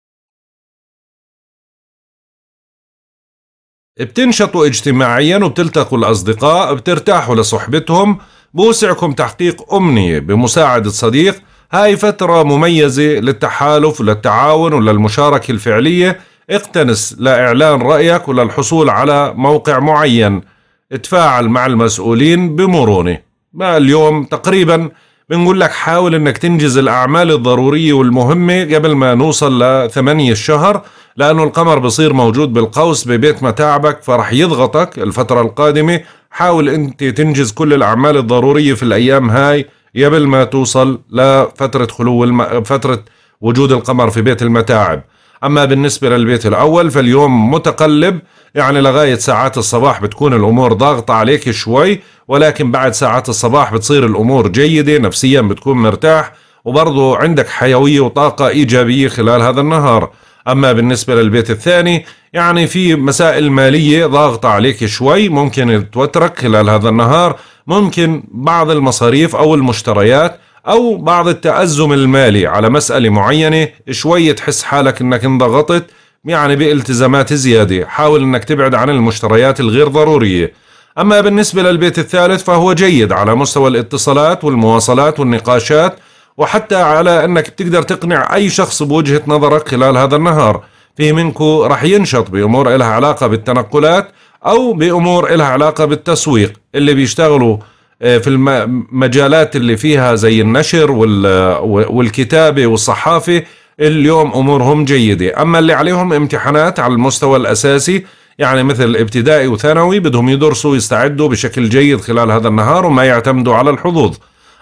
بتنشطوا اجتماعيا وبتلتقوا الأصدقاء بترتاحوا لصحبتهم بوسعكم تحقيق أمنية بمساعدة صديق هاي فترة مميزة للتحالف وللتعاون وللمشاركة الفعلية اقتنس لإعلان رأيك وللحصول على موقع معين تفاعل مع المسؤولين بمرونة ما اليوم تقريبا بنقول لك حاول انك تنجز الاعمال الضروريه والمهمه قبل ما نوصل لثمانية الشهر لانه القمر بصير موجود بالقوس ببيت متاعبك فرح يضغطك الفتره القادمه حاول انت تنجز كل الاعمال الضروريه في الايام هاي قبل ما توصل لفتره خلو الم... فتره وجود القمر في بيت المتاعب أما بالنسبة للبيت الأول فاليوم متقلب يعني لغاية ساعات الصباح بتكون الأمور ضاغطة عليك شوي ولكن بعد ساعات الصباح بتصير الأمور جيدة نفسيا بتكون مرتاح وبرضه عندك حيوية وطاقة إيجابية خلال هذا النهار أما بالنسبة للبيت الثاني يعني في مسائل مالية ضاغطة عليك شوي ممكن توترك خلال هذا النهار ممكن بعض المصاريف أو المشتريات أو بعض التأزم المالي على مسألة معينة شوي تحس حالك أنك انضغطت يعني بالتزامات زيادة حاول أنك تبعد عن المشتريات الغير ضرورية أما بالنسبة للبيت الثالث فهو جيد على مستوى الاتصالات والمواصلات والنقاشات وحتى على أنك بتقدر تقنع أي شخص بوجهة نظرك خلال هذا النهار في منكو رح ينشط بأمور إلها علاقة بالتنقلات أو بأمور إلها علاقة بالتسويق اللي بيشتغلوا آه، في المجالات اللي فيها زي النشر والكتابة والصحافة اليوم أمورهم جيدة أما اللي عليهم امتحانات على المستوى الأساسي يعني مثل ابتدائي وثانوي بدهم يدرسوا ويستعدوا بشكل جيد خلال هذا النهار وما يعتمدوا على الحظوظ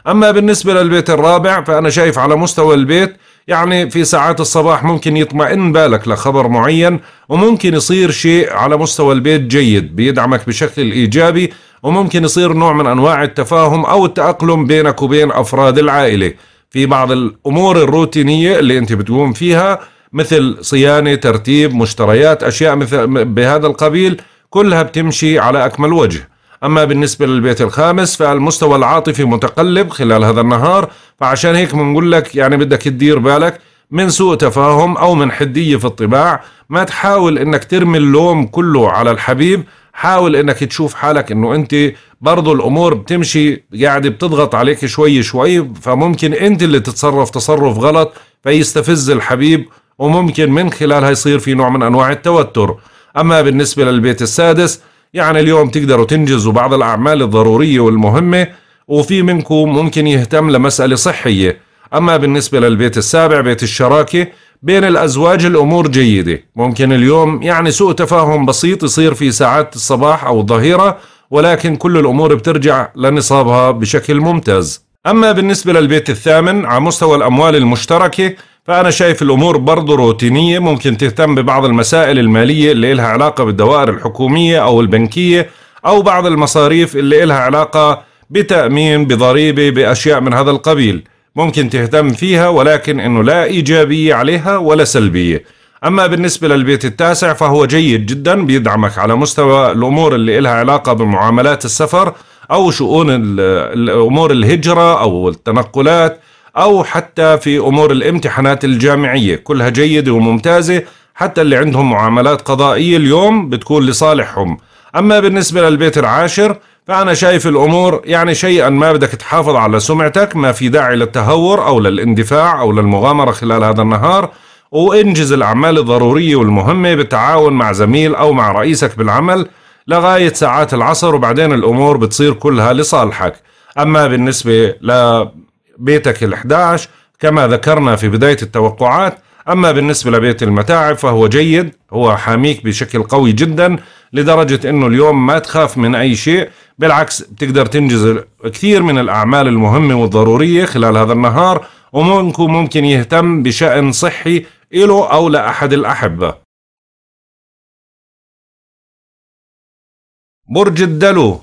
أما بالنسبة للبيت الرابع فأنا شايف على مستوى البيت يعني في ساعات الصباح ممكن يطمئن بالك لخبر معين وممكن يصير شيء على مستوى البيت جيد بيدعمك بشكل إيجابي وممكن يصير نوع من أنواع التفاهم أو التأقلم بينك وبين أفراد العائلة في بعض الأمور الروتينية اللي أنت بتقوم فيها مثل صيانة ترتيب مشتريات أشياء مثل بهذا القبيل كلها بتمشي على أكمل وجه أما بالنسبة للبيت الخامس فالمستوى العاطفي متقلب خلال هذا النهار فعشان هيك بنقول لك يعني بدك تدير بالك من سوء تفاهم أو من حدية في الطباع ما تحاول أنك ترمي اللوم كله على الحبيب حاول انك تشوف حالك انه انت برضو الامور بتمشي قاعدة بتضغط عليك شوي شوي فممكن انت اللي تتصرف تصرف غلط فيستفز الحبيب وممكن من خلالها يصير في نوع من انواع التوتر اما بالنسبة للبيت السادس يعني اليوم تقدروا تنجزوا بعض الاعمال الضرورية والمهمة وفي منكم ممكن يهتم لمسألة صحية أما بالنسبة للبيت السابع بيت الشراكة بين الأزواج الأمور جيدة ممكن اليوم يعني سوء تفاهم بسيط يصير في ساعات الصباح أو الظهيرة ولكن كل الأمور بترجع لنصابها بشكل ممتاز أما بالنسبة للبيت الثامن على مستوى الأموال المشتركة فأنا شايف الأمور برضه روتينية ممكن تهتم ببعض المسائل المالية اللي إلها علاقة بالدوائر الحكومية أو البنكية أو بعض المصاريف اللي إلها علاقة بتأمين بضريبة بأشياء من هذا القبيل ممكن تهتم فيها ولكن أنه لا إيجابية عليها ولا سلبية أما بالنسبة للبيت التاسع فهو جيد جدا بيدعمك على مستوى الأمور اللي لها علاقة بمعاملات السفر أو شؤون الأمور الهجرة أو التنقلات أو حتى في أمور الامتحانات الجامعية كلها جيدة وممتازة حتى اللي عندهم معاملات قضائية اليوم بتكون لصالحهم أما بالنسبة للبيت العاشر فأنا شايف الأمور يعني شيئا ما بدك تحافظ على سمعتك ما في داعي للتهور أو للاندفاع أو للمغامرة خلال هذا النهار وانجز الأعمال الضرورية والمهمة بالتعاون مع زميل أو مع رئيسك بالعمل لغاية ساعات العصر وبعدين الأمور بتصير كلها لصالحك أما بالنسبة لبيتك ال11 كما ذكرنا في بداية التوقعات أما بالنسبة لبيت المتاعب فهو جيد هو حاميك بشكل قوي جدا لدرجة أنه اليوم ما تخاف من أي شيء بالعكس بتقدر تنجز كثير من الأعمال المهمة والضرورية خلال هذا النهار ومنكم ممكن يهتم بشأن صحي إله أو لأحد الأحبة برج الدلو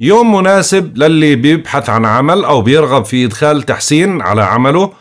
يوم مناسب للي بيبحث عن عمل أو بيرغب في إدخال تحسين على عمله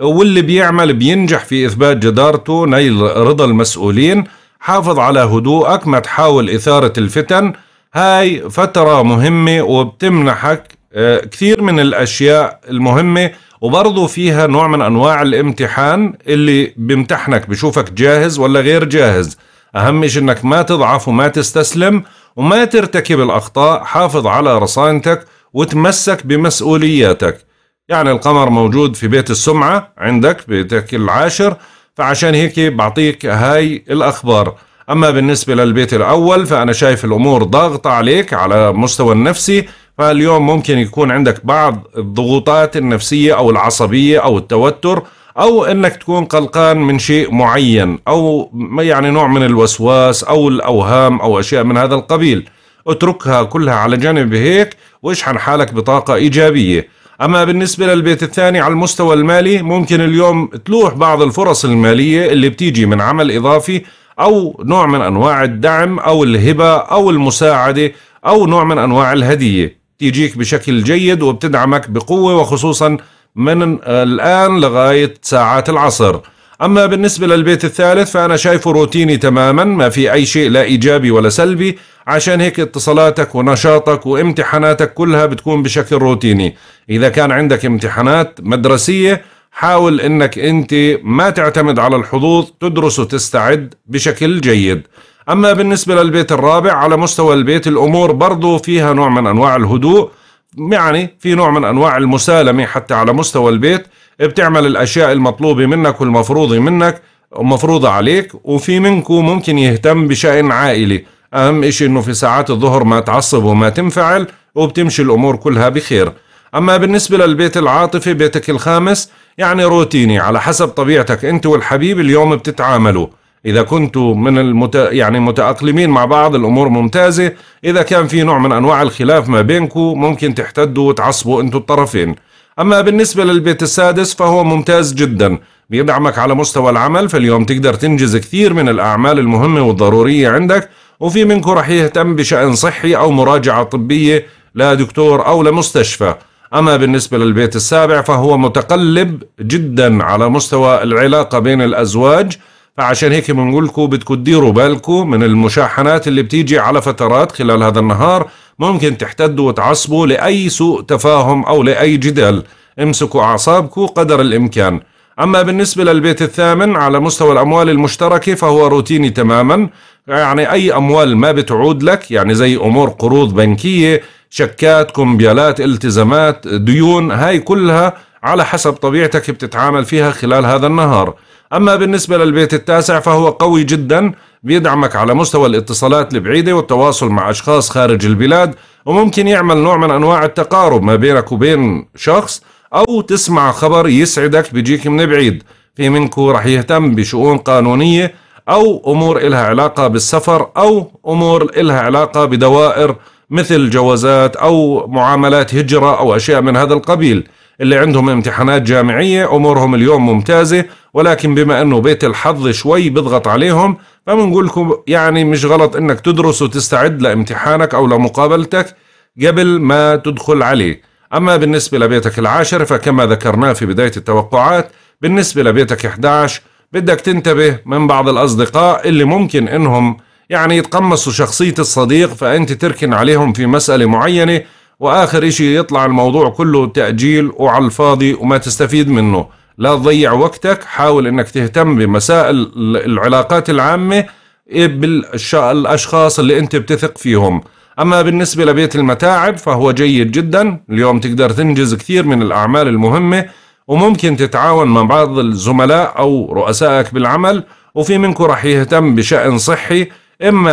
واللي بيعمل بينجح في إثبات جدارته نيل رضا المسؤولين حافظ على هدوءك ما تحاول إثارة الفتن هاي فترة مهمة وبتمنحك آه، كثير من الأشياء المهمة وبرضه فيها نوع من أنواع الامتحان اللي بيمتحنك بشوفك جاهز ولا غير جاهز أهم شيء أنك ما تضعف وما تستسلم وما ترتكب الأخطاء حافظ على رصانتك وتمسك بمسؤولياتك يعني القمر موجود في بيت السمعة عندك بيتك العاشر فعشان هيك بعطيك هاي الأخبار أما بالنسبة للبيت الأول فأنا شايف الأمور ضاغطة عليك على مستوى النفسي فاليوم ممكن يكون عندك بعض الضغوطات النفسية أو العصبية أو التوتر أو أنك تكون قلقان من شيء معين أو يعني نوع من الوسواس أو الأوهام أو أشياء من هذا القبيل اتركها كلها على جنب هيك واشحن حالك بطاقة إيجابية أما بالنسبة للبيت الثاني على المستوى المالي ممكن اليوم تلوح بعض الفرص المالية اللي بتيجي من عمل إضافي أو نوع من أنواع الدعم أو الهبة أو المساعدة أو نوع من أنواع الهدية تيجيك بشكل جيد وبتدعمك بقوة وخصوصا من الآن لغاية ساعات العصر أما بالنسبة للبيت الثالث فأنا شايفه روتيني تماما ما في أي شيء لا إيجابي ولا سلبي عشان هيك اتصالاتك ونشاطك وامتحاناتك كلها بتكون بشكل روتيني إذا كان عندك امتحانات مدرسية حاول انك انت ما تعتمد على الحظوظ تدرس وتستعد بشكل جيد اما بالنسبة للبيت الرابع على مستوى البيت الامور برضو فيها نوع من انواع الهدوء يعني في نوع من انواع المسالمة حتى على مستوى البيت بتعمل الاشياء المطلوبة منك والمفروضة منك ومفروضة عليك وفي منكم ممكن يهتم بشأن عائلي أهم إشي إنه في ساعات الظهر ما تعصب وما تنفعل وبتمشي الأمور كلها بخير أما بالنسبة للبيت العاطفي بيتك الخامس يعني روتيني على حسب طبيعتك أنت والحبيب اليوم بتتعاملوا إذا كنتوا من المت... يعني متأقلمين مع بعض الأمور ممتازة إذا كان في نوع من أنواع الخلاف ما بينكم ممكن تحتدوا وتعصبوا أنتوا الطرفين أما بالنسبة للبيت السادس فهو ممتاز جدا بيدعمك على مستوى العمل فاليوم تقدر تنجز كثير من الأعمال المهمة والضرورية عندك وفي منكم رح يهتم بشأن صحي أو مراجعة طبية لدكتور أو لمستشفى أما بالنسبة للبيت السابع فهو متقلب جدا على مستوى العلاقة بين الأزواج فعشان هيك بنقول لكم بدكم تديروا بالكم من المشاحنات اللي بتيجي على فترات خلال هذا النهار ممكن تحتدوا وتعصبوا لأي سوء تفاهم أو لأي جدال امسكوا أعصابكم قدر الإمكان أما بالنسبة للبيت الثامن على مستوى الأموال المشتركة فهو روتيني تماما يعني أي أموال ما بتعود لك يعني زي أمور قروض بنكية شكات كمبيالات التزامات ديون هاي كلها على حسب طبيعتك بتتعامل فيها خلال هذا النهار أما بالنسبة للبيت التاسع فهو قوي جدا بيدعمك على مستوى الاتصالات البعيدة والتواصل مع أشخاص خارج البلاد وممكن يعمل نوع من أنواع التقارب ما بينك وبين شخص أو تسمع خبر يسعدك بيجيك من بعيد في منكم رح يهتم بشؤون قانونية أو أمور إلها علاقة بالسفر أو أمور إلها علاقة بدوائر مثل جوازات أو معاملات هجرة أو أشياء من هذا القبيل اللي عندهم امتحانات جامعية أمورهم اليوم ممتازة ولكن بما أنه بيت الحظ شوي بضغط عليهم فبنقول لكم يعني مش غلط أنك تدرس وتستعد لامتحانك أو لمقابلتك قبل ما تدخل عليه أما بالنسبة لبيتك العاشر فكما ذكرناه في بداية التوقعات بالنسبة لبيتك 11 بدك تنتبه من بعض الأصدقاء اللي ممكن إنهم يعني يتقمصوا شخصية الصديق فأنت تركن عليهم في مسألة معينة وآخر إشي يطلع الموضوع كله تأجيل وعلى الفاضي وما تستفيد منه لا تضيع وقتك حاول إنك تهتم بمسائل العلاقات العامة إيه بالأشخاص اللي أنت بتثق فيهم أما بالنسبة لبيت المتاعب فهو جيد جدا اليوم تقدر تنجز كثير من الأعمال المهمة وممكن تتعاون مع بعض الزملاء أو رؤسائك بالعمل وفي منكم رح يهتم بشأن صحي إما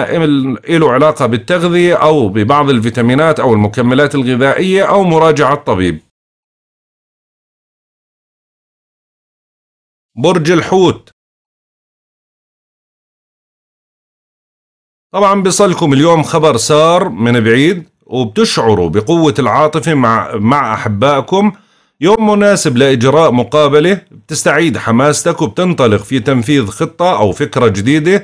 له علاقة بالتغذية أو ببعض الفيتامينات أو المكملات الغذائية أو مراجعة طبيب برج الحوت طبعا بيصلكم اليوم خبر سار من بعيد وبتشعروا بقوة العاطفة مع مع أحبائكم يوم مناسب لإجراء مقابلة بتستعيد حماستك وبتنطلق في تنفيذ خطة أو فكرة جديدة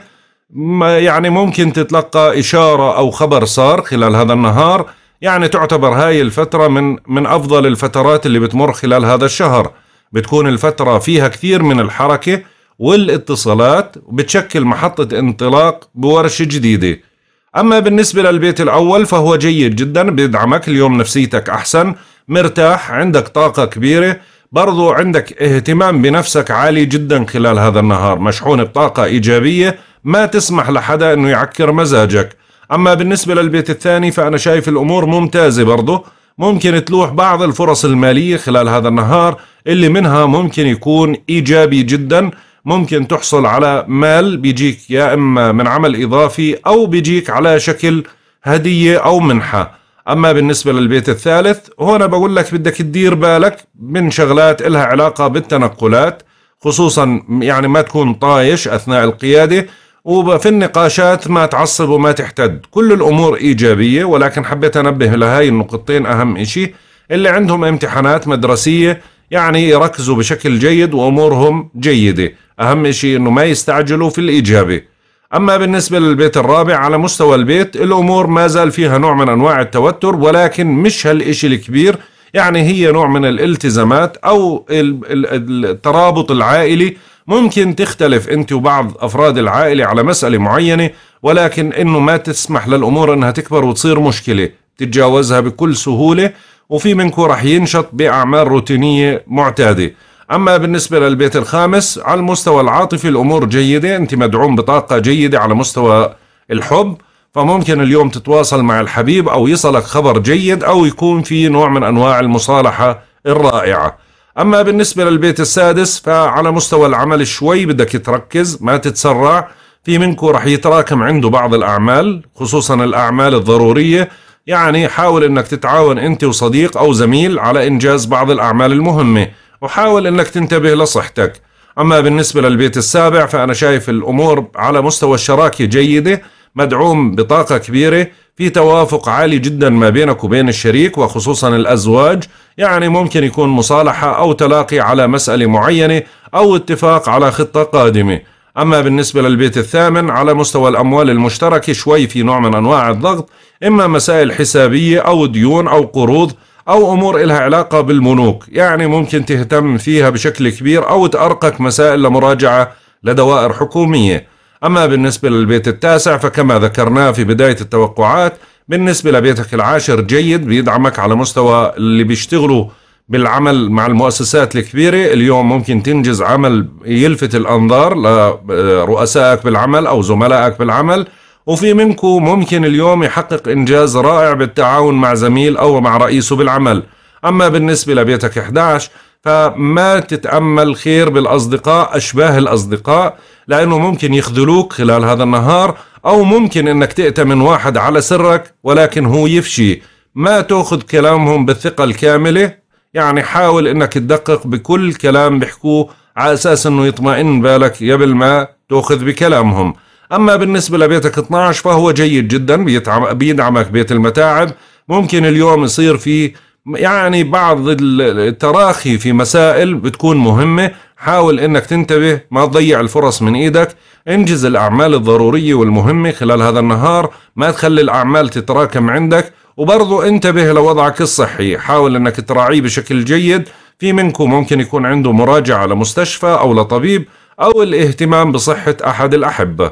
ما يعني ممكن تتلقى إشارة أو خبر صار خلال هذا النهار يعني تعتبر هاي الفترة من من أفضل الفترات اللي بتمر خلال هذا الشهر بتكون الفترة فيها كثير من الحركة والاتصالات وبتشكل محطة انطلاق بورشة جديدة أما بالنسبة للبيت الأول فهو جيد جدا بيدعمك اليوم نفسيتك أحسن مرتاح عندك طاقة كبيرة برضو عندك اهتمام بنفسك عالي جدا خلال هذا النهار مشحون بطاقة إيجابية ما تسمح لحدا أنه يعكر مزاجك أما بالنسبة للبيت الثاني فأنا شايف الأمور ممتازة برضو ممكن تلوح بعض الفرص المالية خلال هذا النهار اللي منها ممكن يكون إيجابي جدا ممكن تحصل على مال بيجيك يا إما من عمل إضافي أو بيجيك على شكل هدية أو منحة أما بالنسبة للبيت الثالث هنا بقول لك بدك تدير بالك من شغلات إلها علاقة بالتنقلات خصوصا يعني ما تكون طايش أثناء القيادة وفي النقاشات ما تعصب وما تحتد كل الأمور إيجابية ولكن حبيت أنبه لهاي النقطتين أهم شيء اللي عندهم امتحانات مدرسية يعني يركزوا بشكل جيد وأمورهم جيدة أهم شيء أنه ما يستعجلوا في الإجابة أما بالنسبة للبيت الرابع على مستوى البيت الأمور ما زال فيها نوع من أنواع التوتر ولكن مش هالإشي الكبير يعني هي نوع من الالتزامات أو الترابط العائلي ممكن تختلف أنت وبعض أفراد العائلة على مسألة معينة ولكن أنه ما تسمح للأمور أنها تكبر وتصير مشكلة تتجاوزها بكل سهولة وفي منكم رح ينشط بأعمال روتينية معتادة أما بالنسبة للبيت الخامس على المستوى العاطفي الأمور جيدة أنت مدعوم بطاقة جيدة على مستوى الحب فممكن اليوم تتواصل مع الحبيب أو يصلك خبر جيد أو يكون في نوع من أنواع المصالحة الرائعة أما بالنسبة للبيت السادس فعلى مستوى العمل شوي بدك تركز ما تتسرع في منكو رح يتراكم عنده بعض الأعمال خصوصا الأعمال الضرورية يعني حاول أنك تتعاون أنت وصديق أو زميل على إنجاز بعض الأعمال المهمة وحاول انك تنتبه لصحتك اما بالنسبه للبيت السابع فانا شايف الامور على مستوى الشراكه جيده مدعوم بطاقه كبيره في توافق عالي جدا ما بينك وبين الشريك وخصوصا الازواج يعني ممكن يكون مصالحه او تلاقي على مساله معينه او اتفاق على خطه قادمه أما بالنسبة للبيت الثامن على مستوى الأموال المشتركة شوي في نوع من أنواع الضغط إما مسائل حسابية أو ديون أو قروض أو أمور إلها علاقة بالمنوك يعني ممكن تهتم فيها بشكل كبير أو تأرقك مسائل لمراجعة لدوائر حكومية أما بالنسبة للبيت التاسع فكما ذكرناه في بداية التوقعات بالنسبة لبيتك العاشر جيد بيدعمك على مستوى اللي بيشتغلوا بالعمل مع المؤسسات الكبيرة اليوم ممكن تنجز عمل يلفت الأنظار لرؤسائك بالعمل أو زملائك بالعمل وفي منكم ممكن اليوم يحقق إنجاز رائع بالتعاون مع زميل أو مع رئيسه بالعمل أما بالنسبة لبيتك 11 فما تتأمل خير بالأصدقاء أشباه الأصدقاء لأنه ممكن يخذلوك خلال هذا النهار أو ممكن أنك تأتمن واحد على سرك ولكن هو يفشي ما تأخذ كلامهم بالثقة الكاملة يعني حاول أنك تدقق بكل كلام بيحكوه على أساس أنه يطمئن بالك قبل ما تأخذ بكلامهم أما بالنسبة لبيتك 12 فهو جيد جدا بيدعمك بيت المتاعب ممكن اليوم يصير في يعني بعض التراخي في مسائل بتكون مهمة حاول انك تنتبه ما تضيع الفرص من ايدك انجز الاعمال الضرورية والمهمة خلال هذا النهار ما تخلي الاعمال تتراكم عندك وبرضو انتبه لوضعك الصحي حاول انك تراعيه بشكل جيد في منكم ممكن يكون عنده مراجعة لمستشفى او لطبيب او الاهتمام بصحة احد الاحبة